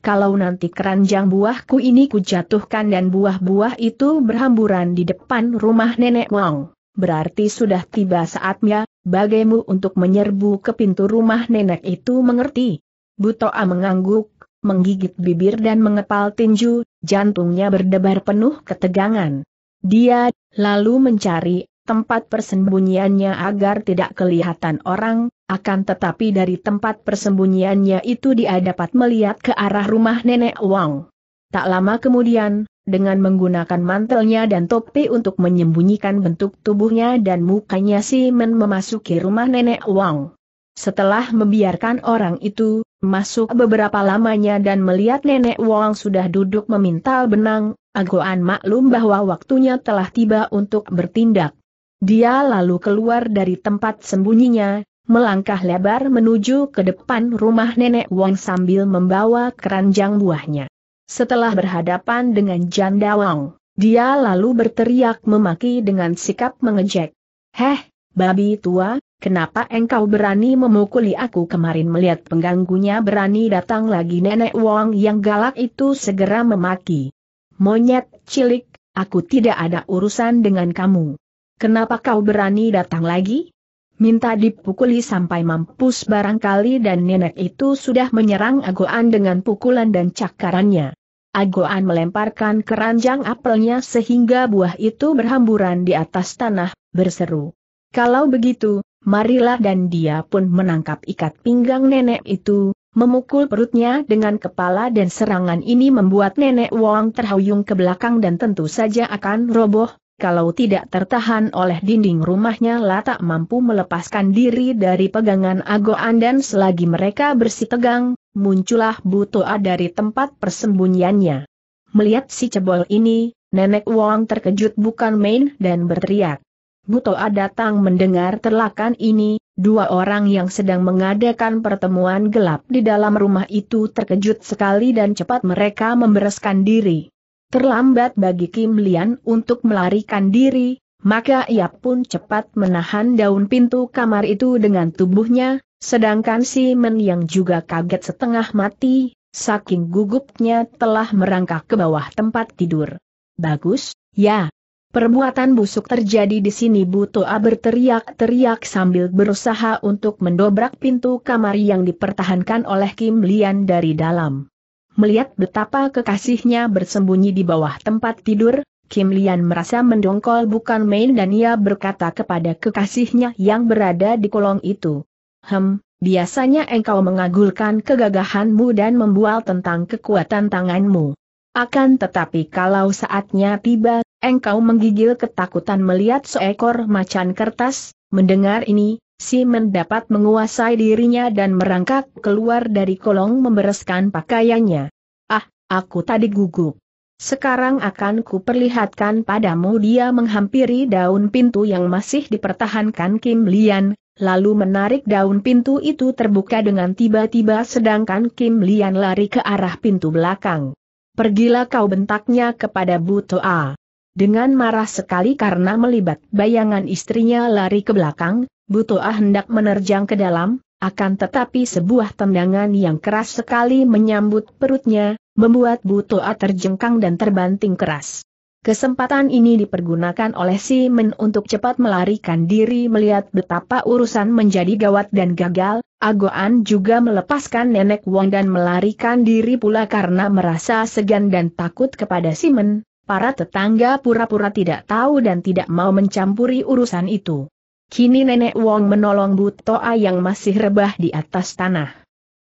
kalau nanti keranjang buahku ini kujatuhkan dan buah-buah itu berhamburan di depan rumah nenek Wong, berarti sudah tiba saatnya, bagaimu untuk menyerbu ke pintu rumah nenek itu mengerti. Butoa mengangguk, menggigit bibir dan mengepal tinju, jantungnya berdebar penuh ketegangan. Dia, lalu mencari tempat persembunyiannya agar tidak kelihatan orang, akan tetapi dari tempat persembunyiannya itu dia dapat melihat ke arah rumah nenek Wang. Tak lama kemudian, dengan menggunakan mantelnya dan topi untuk menyembunyikan bentuk tubuhnya dan mukanya si Men memasuki rumah nenek Wang. Setelah membiarkan orang itu masuk beberapa lamanya dan melihat nenek Wang sudah duduk memintal benang, Agoan maklum bahwa waktunya telah tiba untuk bertindak. Dia lalu keluar dari tempat sembunyinya, melangkah lebar menuju ke depan rumah nenek Wong sambil membawa keranjang buahnya. Setelah berhadapan dengan janda Wong, dia lalu berteriak memaki dengan sikap mengejek. Heh, babi tua, kenapa engkau berani memukuli aku kemarin melihat pengganggunya berani datang lagi nenek Wong yang galak itu segera memaki. Monyet cilik, aku tidak ada urusan dengan kamu. Kenapa kau berani datang lagi? Minta dipukuli sampai mampus barangkali dan nenek itu sudah menyerang Agoan dengan pukulan dan cakarannya. Agoan melemparkan keranjang apelnya sehingga buah itu berhamburan di atas tanah, berseru. Kalau begitu, marilah dan dia pun menangkap ikat pinggang nenek itu, memukul perutnya dengan kepala dan serangan ini membuat nenek Wong terhuyung ke belakang dan tentu saja akan roboh, kalau tidak tertahan oleh dinding rumahnya lah tak mampu melepaskan diri dari pegangan agoan dan selagi mereka tegang, muncullah Butoa dari tempat persembunyiannya. Melihat si cebol ini, Nenek Wong terkejut bukan main dan berteriak. Butoa datang mendengar terlakan ini, dua orang yang sedang mengadakan pertemuan gelap di dalam rumah itu terkejut sekali dan cepat mereka membereskan diri. Terlambat bagi Kim Lian untuk melarikan diri, maka ia pun cepat menahan daun pintu kamar itu dengan tubuhnya, sedangkan si Men yang juga kaget setengah mati, saking gugupnya telah merangkak ke bawah tempat tidur. Bagus, ya. Perbuatan busuk terjadi di sini Butoa berteriak-teriak sambil berusaha untuk mendobrak pintu kamar yang dipertahankan oleh Kim Lian dari dalam. Melihat betapa kekasihnya bersembunyi di bawah tempat tidur, Kim Lian merasa mendongkol bukan main dan ia berkata kepada kekasihnya yang berada di kolong itu. Hem, biasanya engkau mengagulkan kegagahanmu dan membual tentang kekuatan tanganmu. Akan tetapi kalau saatnya tiba, engkau menggigil ketakutan melihat seekor macan kertas, mendengar ini, Si mendapat menguasai dirinya dan merangkak keluar dari kolong membereskan pakaiannya. Ah, aku tadi gugup. Sekarang akan kuperlihatkan padamu dia menghampiri daun pintu yang masih dipertahankan Kim Lian, lalu menarik daun pintu itu terbuka dengan tiba-tiba sedangkan Kim Lian lari ke arah pintu belakang. Pergilah kau bentaknya kepada Bu Toa. Dengan marah sekali karena melibat bayangan istrinya lari ke belakang, Butoa ah hendak menerjang ke dalam, akan tetapi sebuah tendangan yang keras sekali menyambut perutnya, membuat Butoa ah terjengkang dan terbanting keras. Kesempatan ini dipergunakan oleh Simon untuk cepat melarikan diri melihat betapa urusan menjadi gawat dan gagal, Agoan juga melepaskan nenek Wong dan melarikan diri pula karena merasa segan dan takut kepada Simon, para tetangga pura-pura tidak tahu dan tidak mau mencampuri urusan itu. Kini nenek Wong menolong Butoa yang masih rebah di atas tanah.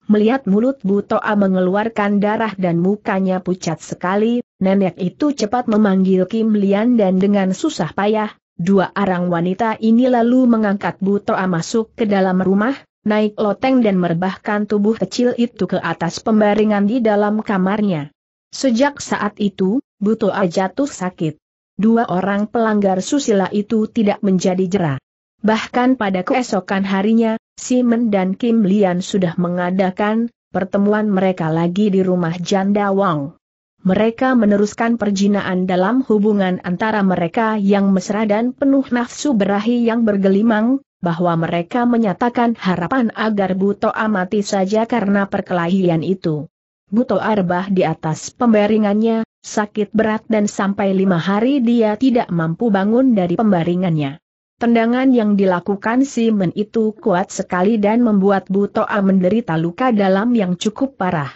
Melihat mulut Butoa mengeluarkan darah dan mukanya pucat sekali, nenek itu cepat memanggil Kim Lian dan dengan susah payah, dua orang wanita ini lalu mengangkat Butoa masuk ke dalam rumah, naik loteng dan merebahkan tubuh kecil itu ke atas pembaringan di dalam kamarnya. Sejak saat itu, Butoa jatuh sakit. Dua orang pelanggar susila itu tidak menjadi jerah. Bahkan pada keesokan harinya, Simon dan Kim Lian sudah mengadakan pertemuan mereka lagi di rumah janda Wang. Mereka meneruskan perjinaan dalam hubungan antara mereka yang mesra dan penuh nafsu berahi yang bergelimang, bahwa mereka menyatakan harapan agar Buto amati saja karena perkelahian itu. Buto arbah di atas pembaringannya, sakit berat dan sampai lima hari dia tidak mampu bangun dari pembaringannya. Tendangan yang dilakukan si men itu kuat sekali dan membuat Butoa menderita luka dalam yang cukup parah.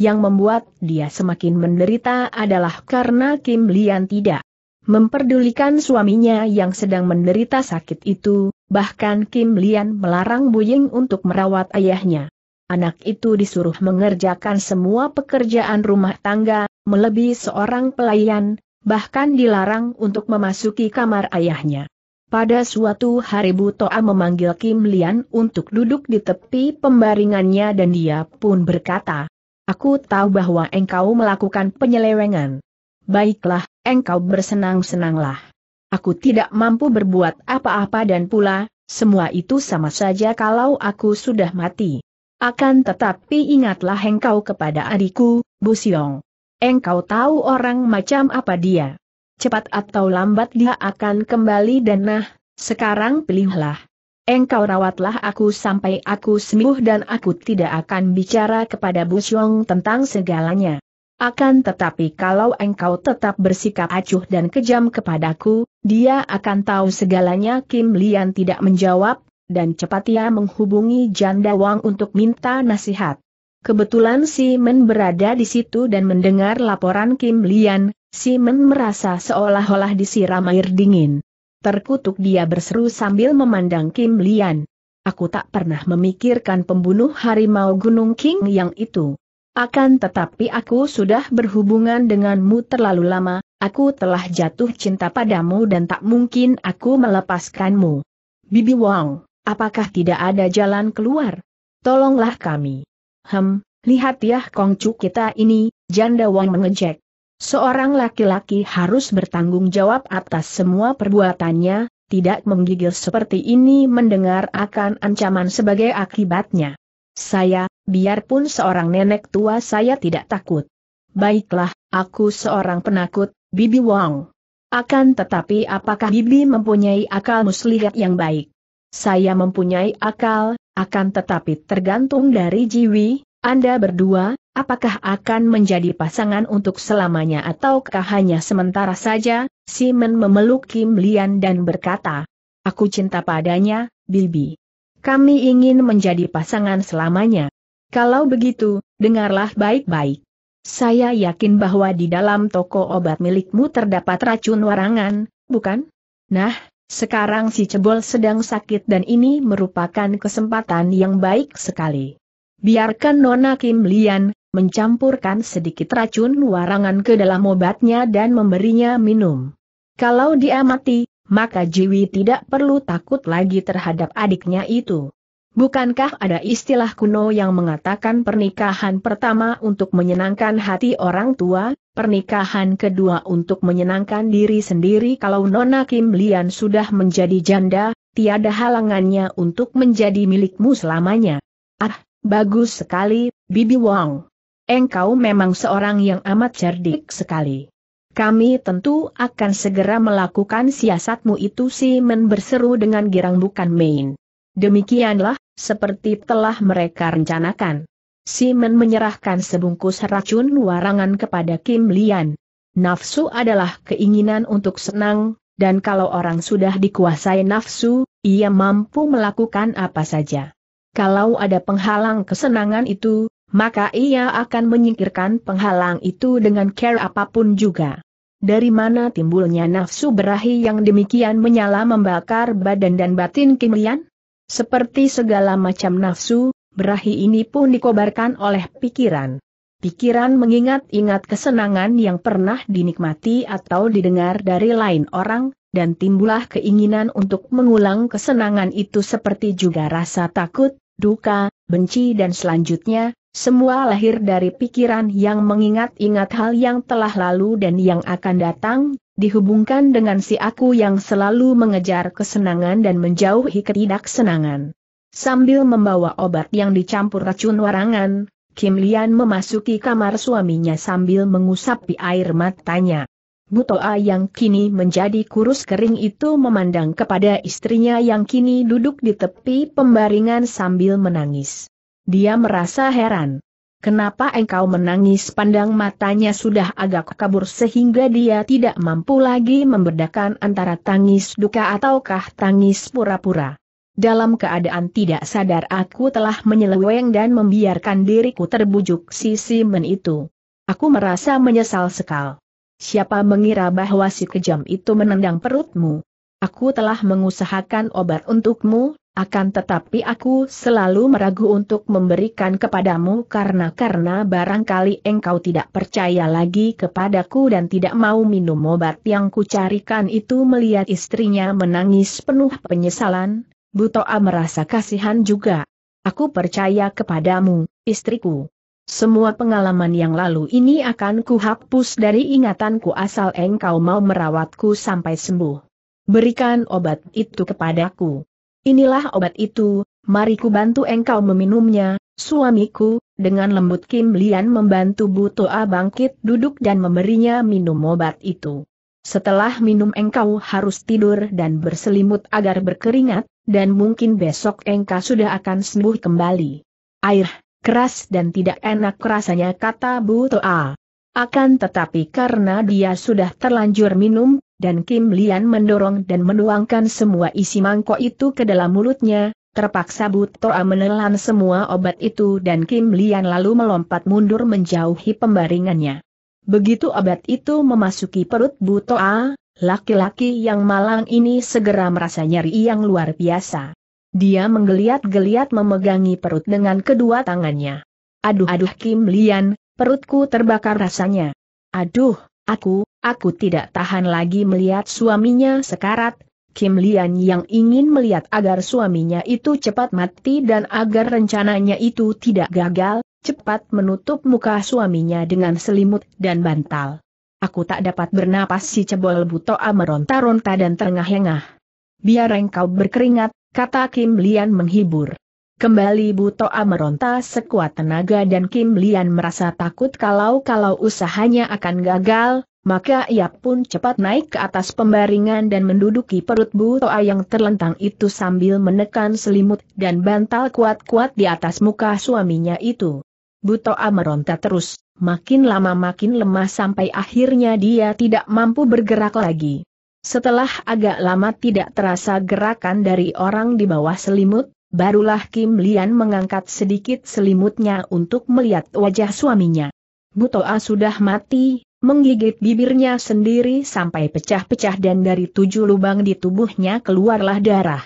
Yang membuat dia semakin menderita adalah karena Kim Lian tidak memperdulikan suaminya yang sedang menderita sakit itu, bahkan Kim Lian melarang Buying untuk merawat ayahnya. Anak itu disuruh mengerjakan semua pekerjaan rumah tangga, melebihi seorang pelayan, bahkan dilarang untuk memasuki kamar ayahnya. Pada suatu hari Butoa memanggil Kim Lian untuk duduk di tepi pembaringannya dan dia pun berkata, Aku tahu bahwa engkau melakukan penyelewengan. Baiklah, engkau bersenang-senanglah. Aku tidak mampu berbuat apa-apa dan pula, semua itu sama saja kalau aku sudah mati. Akan tetapi ingatlah engkau kepada adikku, Bu Siong. Engkau tahu orang macam apa dia cepat atau lambat dia akan kembali dan nah, sekarang pilihlah. Engkau rawatlah aku sampai aku sembuh dan aku tidak akan bicara kepada Bu Xiong tentang segalanya. Akan tetapi kalau engkau tetap bersikap acuh dan kejam kepadaku, dia akan tahu segalanya Kim Lian tidak menjawab, dan cepat ia menghubungi Janda Wang untuk minta nasihat. Kebetulan si Men berada di situ dan mendengar laporan Kim Lian, si Men merasa seolah-olah disiram air dingin. Terkutuk dia berseru sambil memandang Kim Lian. Aku tak pernah memikirkan pembunuh harimau Gunung King yang itu. Akan tetapi aku sudah berhubungan denganmu terlalu lama, aku telah jatuh cinta padamu dan tak mungkin aku melepaskanmu. Bibi Wang, apakah tidak ada jalan keluar? Tolonglah kami. Hem, lihat ya kongcu kita ini, janda Wang mengejek. Seorang laki-laki harus bertanggung jawab atas semua perbuatannya, tidak menggigil seperti ini mendengar akan ancaman sebagai akibatnya. Saya, biarpun seorang nenek tua saya tidak takut. Baiklah, aku seorang penakut, Bibi Wong. Akan tetapi apakah Bibi mempunyai akal muslihat yang baik? Saya mempunyai akal, akan tetapi tergantung dari jiwi, Anda berdua, apakah akan menjadi pasangan untuk selamanya ataukah hanya sementara saja, Simon memeluk Kim Lian dan berkata, Aku cinta padanya, Bibi. Kami ingin menjadi pasangan selamanya. Kalau begitu, dengarlah baik-baik. Saya yakin bahwa di dalam toko obat milikmu terdapat racun warangan, bukan? Nah, sekarang si Cebol sedang sakit dan ini merupakan kesempatan yang baik sekali. Biarkan Nona Kim Lian, mencampurkan sedikit racun warangan ke dalam obatnya dan memberinya minum. Kalau dia mati, maka Jiwi tidak perlu takut lagi terhadap adiknya itu. Bukankah ada istilah kuno yang mengatakan pernikahan pertama untuk menyenangkan hati orang tua, pernikahan kedua untuk menyenangkan diri sendiri kalau Nona Kim Lian sudah menjadi janda, tiada halangannya untuk menjadi milikmu selamanya. Ah, bagus sekali, Bibi Wong. Engkau memang seorang yang amat cerdik sekali. Kami tentu akan segera melakukan siasatmu itu si Men berseru dengan girang bukan main. Demikianlah, seperti telah mereka rencanakan. Simon menyerahkan sebungkus racun warangan kepada Kim Lian. Nafsu adalah keinginan untuk senang, dan kalau orang sudah dikuasai nafsu, ia mampu melakukan apa saja. Kalau ada penghalang kesenangan itu, maka ia akan menyingkirkan penghalang itu dengan care apapun juga. Dari mana timbulnya nafsu berahi yang demikian menyala membakar badan dan batin Kim Lian? Seperti segala macam nafsu, berahi ini pun dikobarkan oleh pikiran. Pikiran mengingat-ingat kesenangan yang pernah dinikmati atau didengar dari lain orang, dan timbullah keinginan untuk mengulang kesenangan itu seperti juga rasa takut, duka, benci dan selanjutnya, semua lahir dari pikiran yang mengingat-ingat hal yang telah lalu dan yang akan datang, dihubungkan dengan si aku yang selalu mengejar kesenangan dan menjauhi ketidaksenangan. Sambil membawa obat yang dicampur racun warangan, Kim Lian memasuki kamar suaminya sambil mengusapi air matanya. Butoa yang kini menjadi kurus kering itu memandang kepada istrinya yang kini duduk di tepi pembaringan sambil menangis. Dia merasa heran. Kenapa engkau menangis pandang matanya sudah agak kabur sehingga dia tidak mampu lagi membedakan antara tangis duka ataukah tangis pura-pura. Dalam keadaan tidak sadar aku telah menyeleweng dan membiarkan diriku terbujuk si Simon itu. Aku merasa menyesal sekal. Siapa mengira bahwa si kejam itu menendang perutmu? Aku telah mengusahakan obat untukmu, akan tetapi aku selalu meragu untuk memberikan kepadamu karena-karena barangkali engkau tidak percaya lagi kepadaku dan tidak mau minum obat yang kucarikan itu melihat istrinya menangis penuh penyesalan, Butoa merasa kasihan juga. Aku percaya kepadamu, istriku. Semua pengalaman yang lalu ini akan kuhapus dari ingatanku asal engkau mau merawatku sampai sembuh. Berikan obat itu kepadaku. Inilah obat itu, mari ku bantu engkau meminumnya, suamiku, dengan lembut Kim Lian membantu Butoa bangkit duduk dan memberinya minum obat itu. Setelah minum engkau harus tidur dan berselimut agar berkeringat, dan mungkin besok engkau sudah akan sembuh kembali. Air, keras dan tidak enak rasanya kata Bu Toa. Akan tetapi karena dia sudah terlanjur minum, dan Kim Lian mendorong dan menuangkan semua isi mangkok itu ke dalam mulutnya, terpaksa Butoa menelan semua obat itu dan Kim Lian lalu melompat mundur menjauhi pembaringannya. Begitu obat itu memasuki perut Butoa, laki-laki yang malang ini segera merasa nyeri yang luar biasa. Dia menggeliat-geliat memegangi perut dengan kedua tangannya. Aduh-aduh Kim Lian, perutku terbakar rasanya. Aduh, aku, Aku tidak tahan lagi melihat suaminya sekarat, Kim Lian yang ingin melihat agar suaminya itu cepat mati dan agar rencananya itu tidak gagal, cepat menutup muka suaminya dengan selimut dan bantal. Aku tak dapat bernapas si cebol butoa meronta-ronta dan terengah-engah. Biar engkau berkeringat, kata Kim Lian menghibur. Kembali Butoa meronta sekuat tenaga dan Kim Lian merasa takut kalau-kalau usahanya akan gagal, maka ia pun cepat naik ke atas pembaringan dan menduduki perut Bu Toa yang terlentang itu sambil menekan selimut dan bantal kuat-kuat di atas muka suaminya itu. Bu Toa meronta terus, makin lama makin lemah sampai akhirnya dia tidak mampu bergerak lagi. Setelah agak lama tidak terasa gerakan dari orang di bawah selimut, barulah Kim Lian mengangkat sedikit selimutnya untuk melihat wajah suaminya. Bu Toa sudah mati, menggigit bibirnya sendiri sampai pecah-pecah dan dari tujuh lubang di tubuhnya keluarlah darah.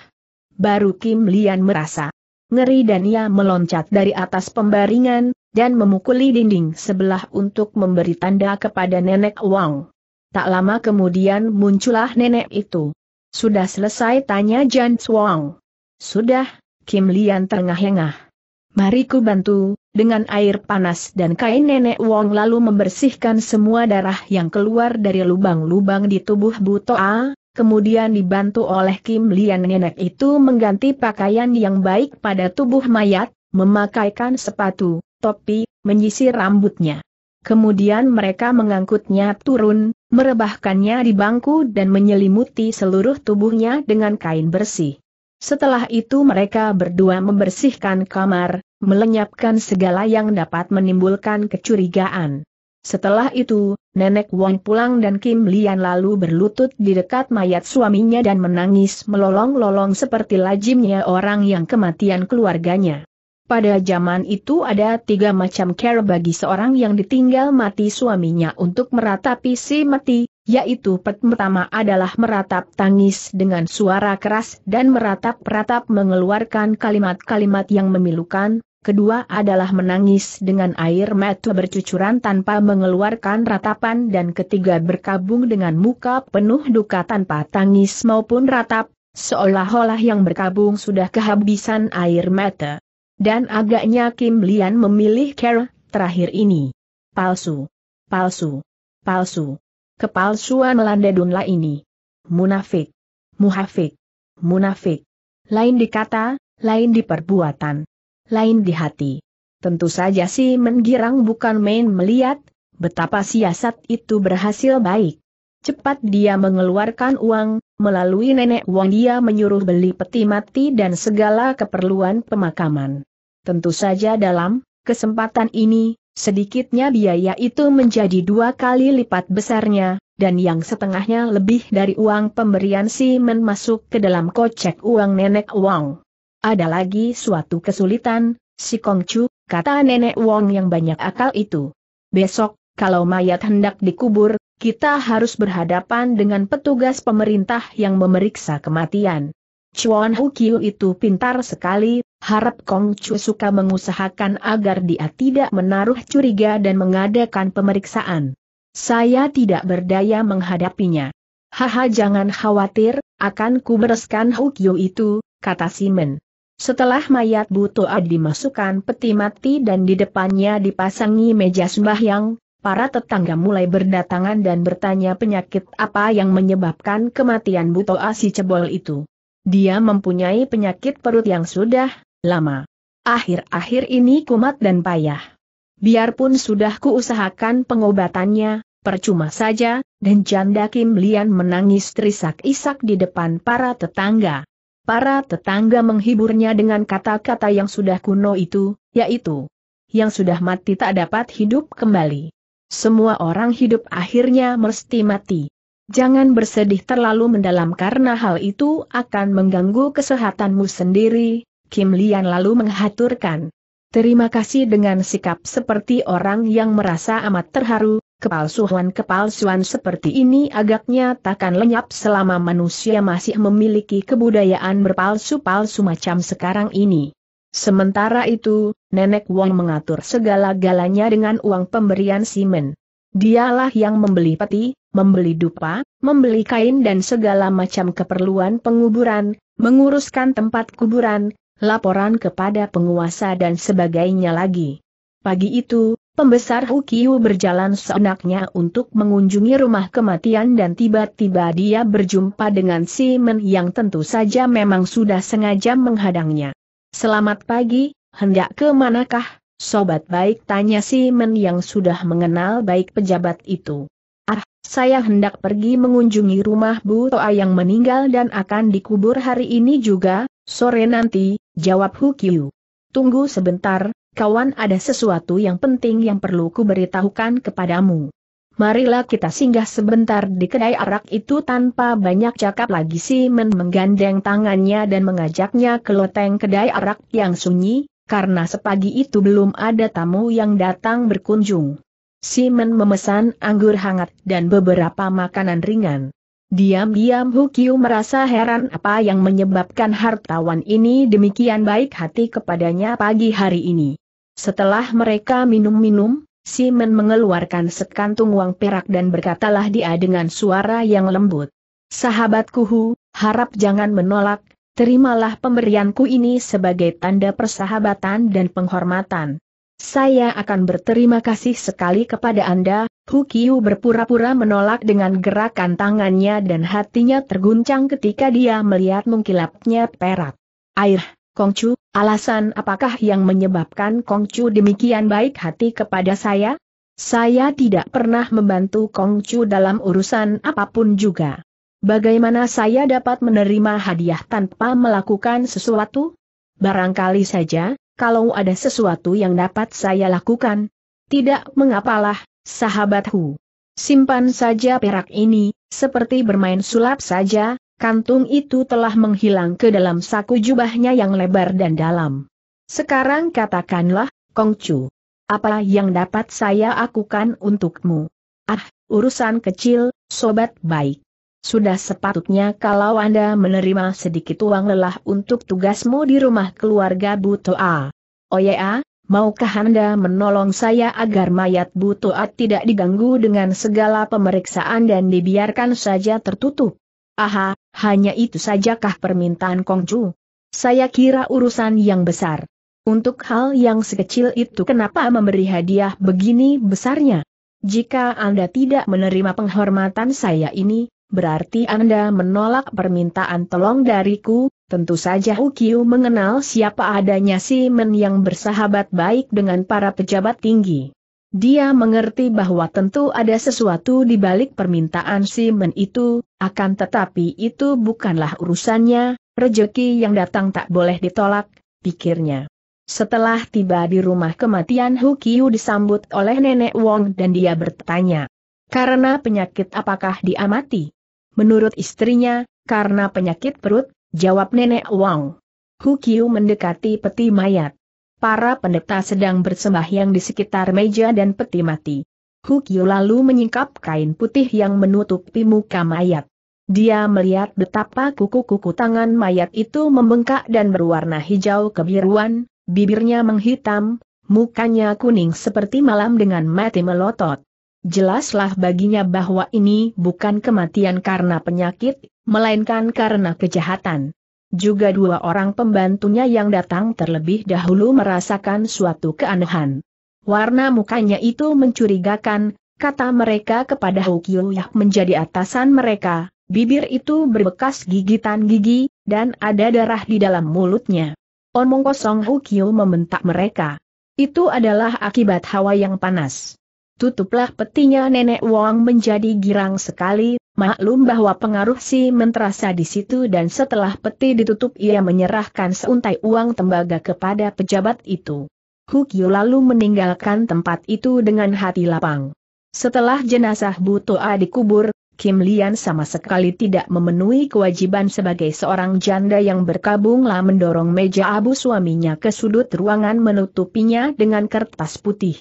Baru Kim Lian merasa ngeri dan ia meloncat dari atas pembaringan, dan memukuli dinding sebelah untuk memberi tanda kepada nenek Wang. Tak lama kemudian muncullah nenek itu. Sudah selesai tanya Jan Wang. Sudah, Kim Lian terengah-engah. Mari ku bantu, dengan air panas dan kain nenek Wong lalu membersihkan semua darah yang keluar dari lubang-lubang di tubuh Butoa, kemudian dibantu oleh Kim Lian nenek itu mengganti pakaian yang baik pada tubuh mayat, memakaikan sepatu, topi, menyisir rambutnya. Kemudian mereka mengangkutnya turun, merebahkannya di bangku dan menyelimuti seluruh tubuhnya dengan kain bersih. Setelah itu mereka berdua membersihkan kamar, melenyapkan segala yang dapat menimbulkan kecurigaan. Setelah itu, Nenek Wong pulang dan Kim Lian lalu berlutut di dekat mayat suaminya dan menangis melolong-lolong seperti lajimnya orang yang kematian keluarganya. Pada zaman itu ada tiga macam care bagi seorang yang ditinggal mati suaminya untuk meratapi si mati, yaitu pertama adalah meratap tangis dengan suara keras dan meratap-ratap mengeluarkan kalimat-kalimat yang memilukan, kedua adalah menangis dengan air mata bercucuran tanpa mengeluarkan ratapan dan ketiga berkabung dengan muka penuh duka tanpa tangis maupun ratap, seolah-olah yang berkabung sudah kehabisan air mata. Dan agaknya Kim Lian memilih cara terakhir ini. Palsu. Palsu. Palsu. Kepalsuan melanda dunia ini. Munafik. Muhafik. Munafik. Lain di kata, lain di perbuatan. Lain di hati. Tentu saja si menggirang bukan main melihat, betapa siasat itu berhasil baik. Cepat dia mengeluarkan uang, melalui nenek Uang dia menyuruh beli peti mati dan segala keperluan pemakaman. Tentu saja dalam kesempatan ini, Sedikitnya biaya itu menjadi dua kali lipat besarnya, dan yang setengahnya lebih dari uang pemberian si men masuk ke dalam kocek uang nenek Wong. Ada lagi suatu kesulitan, si Kong Chu kata nenek Wong yang banyak akal itu. Besok, kalau mayat hendak dikubur, kita harus berhadapan dengan petugas pemerintah yang memeriksa kematian. Chuan Kiu itu pintar sekali, Harap Kong Chu suka mengusahakan agar dia tidak menaruh curiga dan mengadakan pemeriksaan. Saya tidak berdaya menghadapinya. Haha jangan khawatir, akan kubereskan Hukyo itu, kata Simon. Setelah mayat Butoa dimasukkan peti mati dan di depannya dipasangi meja sembahyang, para tetangga mulai berdatangan dan bertanya penyakit apa yang menyebabkan kematian Butoa si cebol itu. Dia mempunyai penyakit perut yang sudah lama. Akhir-akhir ini kumat dan payah. Biarpun sudah kuusahakan pengobatannya, percuma saja, dan janda Kim Lian menangis terisak-isak di depan para tetangga. Para tetangga menghiburnya dengan kata-kata yang sudah kuno itu, yaitu, yang sudah mati tak dapat hidup kembali. Semua orang hidup akhirnya mesti mati. Jangan bersedih terlalu mendalam karena hal itu akan mengganggu kesehatanmu sendiri, Kim Lian lalu menghaturkan. Terima kasih dengan sikap seperti orang yang merasa amat terharu, kepalsuan-kepalsuan seperti ini agaknya takkan lenyap selama manusia masih memiliki kebudayaan berpalsu-palsu macam sekarang ini. Sementara itu, Nenek Wong mengatur segala-galanya dengan uang pemberian Simen. Dialah yang membeli peti, membeli dupa, membeli kain dan segala macam keperluan penguburan, menguruskan tempat kuburan, laporan kepada penguasa dan sebagainya lagi. Pagi itu, pembesar Hukiu berjalan seenaknya untuk mengunjungi rumah kematian dan tiba-tiba dia berjumpa dengan si Men yang tentu saja memang sudah sengaja menghadangnya. Selamat pagi, hendak ke manakah, sobat baik tanya si Men yang sudah mengenal baik pejabat itu. Saya hendak pergi mengunjungi rumah Bu Toa yang meninggal dan akan dikubur hari ini juga, sore nanti, jawab Hukiu. Tunggu sebentar, kawan ada sesuatu yang penting yang perlu ku beritahukan kepadamu. Marilah kita singgah sebentar di kedai arak itu tanpa banyak cakap lagi si Men menggandeng tangannya dan mengajaknya ke loteng kedai arak yang sunyi, karena sepagi itu belum ada tamu yang datang berkunjung. Simon memesan anggur hangat dan beberapa makanan ringan. Diam-diam Hukiu merasa heran apa yang menyebabkan hartawan ini demikian baik hati kepadanya pagi hari ini. Setelah mereka minum-minum, Simon mengeluarkan sekantung uang perak dan berkatalah dia dengan suara yang lembut. Sahabatku Hu, harap jangan menolak, terimalah pemberianku ini sebagai tanda persahabatan dan penghormatan. Saya akan berterima kasih sekali kepada Anda, Hukiu berpura-pura menolak dengan gerakan tangannya dan hatinya terguncang ketika dia melihat mengkilapnya perak. Air, Kongcu, alasan apakah yang menyebabkan Kongcu demikian baik hati kepada saya? Saya tidak pernah membantu Kongcu dalam urusan apapun juga. Bagaimana saya dapat menerima hadiah tanpa melakukan sesuatu? Barangkali saja, kalau ada sesuatu yang dapat saya lakukan. Tidak mengapalah, sahabat Hu. Simpan saja perak ini, seperti bermain sulap saja, kantung itu telah menghilang ke dalam saku jubahnya yang lebar dan dalam. Sekarang katakanlah, Kongcu. Apa yang dapat saya lakukan untukmu? Ah, urusan kecil, sobat baik. Sudah sepatutnya kalau Anda menerima sedikit uang lelah untuk tugasmu di rumah keluarga Butoa. Oh ya, maukah Anda menolong saya agar mayat Butoa tidak diganggu dengan segala pemeriksaan dan dibiarkan saja tertutup? Aha, hanya itu sajakah permintaan Kongju? Saya kira urusan yang besar. Untuk hal yang sekecil itu kenapa memberi hadiah begini besarnya? Jika Anda tidak menerima penghormatan saya ini, berarti Anda menolak permintaan tolong dariku, tentu saja Hukiu mengenal siapa adanya si Men yang bersahabat baik dengan para pejabat tinggi. Dia mengerti bahwa tentu ada sesuatu di balik permintaan si Men itu, akan tetapi itu bukanlah urusannya, rejeki yang datang tak boleh ditolak, pikirnya. Setelah tiba di rumah kematian Hukiu disambut oleh nenek Wong dan dia bertanya. Karena penyakit apakah diamati? Menurut istrinya, karena penyakit perut, jawab nenek Wang. Hukiu mendekati peti mayat. Para pendeta sedang yang di sekitar meja dan peti mati. Hukiu lalu menyingkap kain putih yang menutupi muka mayat. Dia melihat betapa kuku-kuku tangan mayat itu membengkak dan berwarna hijau kebiruan, bibirnya menghitam, mukanya kuning seperti malam dengan mati melotot jelaslah baginya bahwa ini bukan kematian karena penyakit, melainkan karena kejahatan. Juga dua orang pembantunya yang datang terlebih dahulu merasakan suatu keanehan. Warna mukanya itu mencurigakan, kata mereka kepada Hukyu yang menjadi atasan mereka, bibir itu berbekas gigitan gigi, dan ada darah di dalam mulutnya. Omong kosong Hukyu membentak mereka. Itu adalah akibat hawa yang panas. Tutuplah petinya nenek Wong menjadi girang sekali, maklum bahwa pengaruh si menterasa di situ dan setelah peti ditutup ia menyerahkan seuntai uang tembaga kepada pejabat itu. Hukyu lalu meninggalkan tempat itu dengan hati lapang. Setelah jenazah Butoa dikubur, Kim Lian sama sekali tidak memenuhi kewajiban sebagai seorang janda yang berkabunglah mendorong meja abu suaminya ke sudut ruangan menutupinya dengan kertas putih.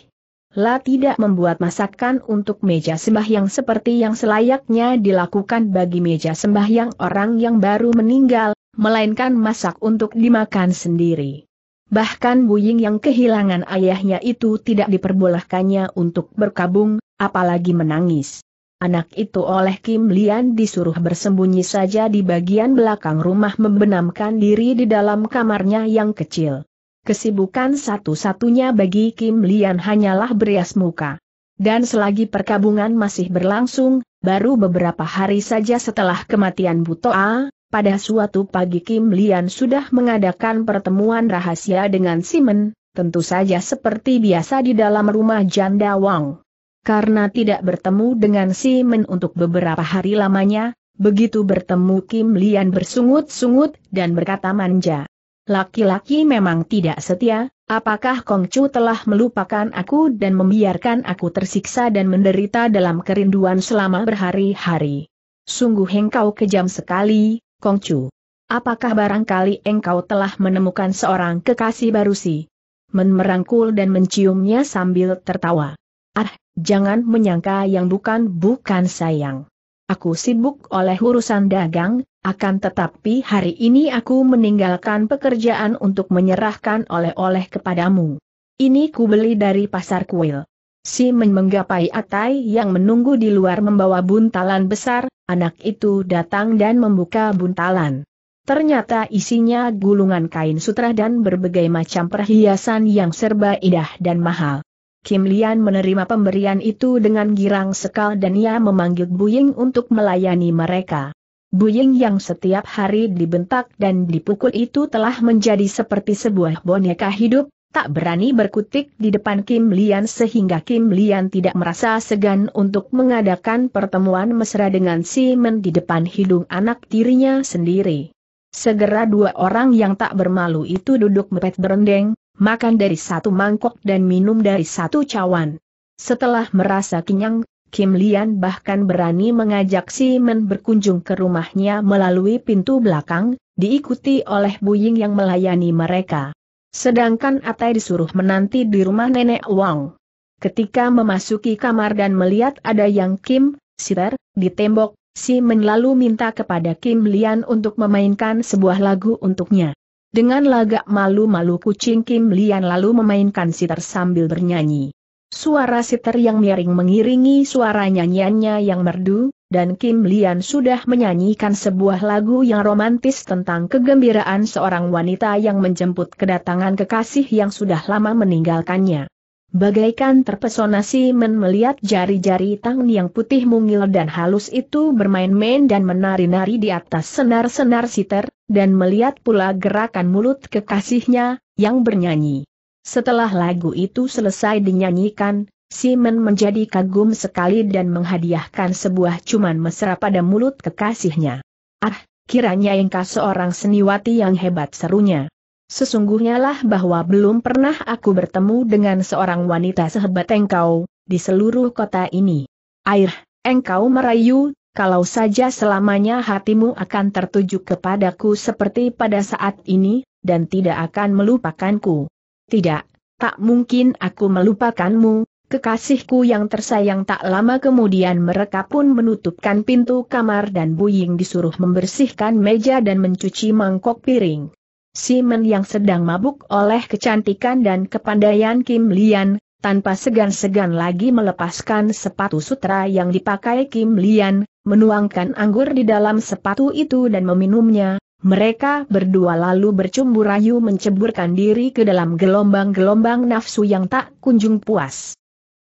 La tidak membuat masakan untuk meja sembah yang seperti yang selayaknya dilakukan bagi meja sembah yang orang yang baru meninggal, melainkan masak untuk dimakan sendiri. Bahkan Buying yang kehilangan ayahnya itu tidak diperbolehkannya untuk berkabung, apalagi menangis. Anak itu oleh Kim Lian disuruh bersembunyi saja di bagian belakang rumah membenamkan diri di dalam kamarnya yang kecil kesibukan satu-satunya bagi Kim Lian hanyalah berias muka. Dan selagi perkabungan masih berlangsung, baru beberapa hari saja setelah kematian Butoa, pada suatu pagi Kim Lian sudah mengadakan pertemuan rahasia dengan Simon, tentu saja seperti biasa di dalam rumah janda Wang. Karena tidak bertemu dengan Simon untuk beberapa hari lamanya, begitu bertemu Kim Lian bersungut-sungut dan berkata manja. Laki-laki memang tidak setia, apakah Kongcu telah melupakan aku dan membiarkan aku tersiksa dan menderita dalam kerinduan selama berhari-hari? Sungguh engkau kejam sekali, Kongcu. Apakah barangkali engkau telah menemukan seorang kekasih baru si? Menmerangkul dan menciumnya sambil tertawa. Ah, jangan menyangka yang bukan-bukan sayang. Aku sibuk oleh urusan dagang, akan tetapi hari ini aku meninggalkan pekerjaan untuk menyerahkan oleh-oleh kepadamu. Ini kubeli dari pasar kuil. Si menggapai Atai yang menunggu di luar membawa buntalan besar, anak itu datang dan membuka buntalan. Ternyata isinya gulungan kain sutra dan berbagai macam perhiasan yang serba indah dan mahal. Kim Lian menerima pemberian itu dengan girang sekal dan ia memanggil Buying untuk melayani mereka. Buying yang setiap hari dibentak dan dipukul itu telah menjadi seperti sebuah boneka hidup, tak berani berkutik di depan Kim Lian sehingga Kim Lian tidak merasa segan untuk mengadakan pertemuan mesra dengan Simon di depan hidung anak tirinya sendiri. Segera dua orang yang tak bermalu itu duduk mepet berendeng, makan dari satu mangkok dan minum dari satu cawan. Setelah merasa kenyang, Kim Lian bahkan berani mengajak Si Men berkunjung ke rumahnya melalui pintu belakang, diikuti oleh Bu Ying yang melayani mereka. Sedangkan Atai disuruh menanti di rumah nenek Wang. Ketika memasuki kamar dan melihat ada Yang Kim, Siter, di tembok, Si Men lalu minta kepada Kim Lian untuk memainkan sebuah lagu untuknya. Dengan lagak malu-malu kucing Kim Lian lalu memainkan sitar sambil bernyanyi. Suara sitar yang miring mengiringi suara nyanyiannya yang merdu, dan Kim Lian sudah menyanyikan sebuah lagu yang romantis tentang kegembiraan seorang wanita yang menjemput kedatangan kekasih yang sudah lama meninggalkannya. Bagaikan terpesona Simon melihat jari-jari tang yang putih mungil dan halus itu bermain-main dan menari-nari di atas senar-senar siter, dan melihat pula gerakan mulut kekasihnya, yang bernyanyi. Setelah lagu itu selesai dinyanyikan, Simon menjadi kagum sekali dan menghadiahkan sebuah cuman mesra pada mulut kekasihnya. Ah, kiranya engkau seorang seniwati yang hebat serunya sesungguhnya lah bahwa belum pernah aku bertemu dengan seorang wanita sehebat engkau, di seluruh kota ini. Air, engkau merayu, kalau saja selamanya hatimu akan tertuju kepadaku seperti pada saat ini, dan tidak akan melupakanku. Tidak, tak mungkin aku melupakanmu, kekasihku yang tersayang tak lama kemudian mereka pun menutupkan pintu kamar dan Buying disuruh membersihkan meja dan mencuci mangkok piring. Simon yang sedang mabuk oleh kecantikan dan kepandaian Kim Lian, tanpa segan-segan lagi melepaskan sepatu sutra yang dipakai Kim Lian, menuangkan anggur di dalam sepatu itu dan meminumnya, mereka berdua lalu bercumbu rayu menceburkan diri ke dalam gelombang-gelombang nafsu yang tak kunjung puas.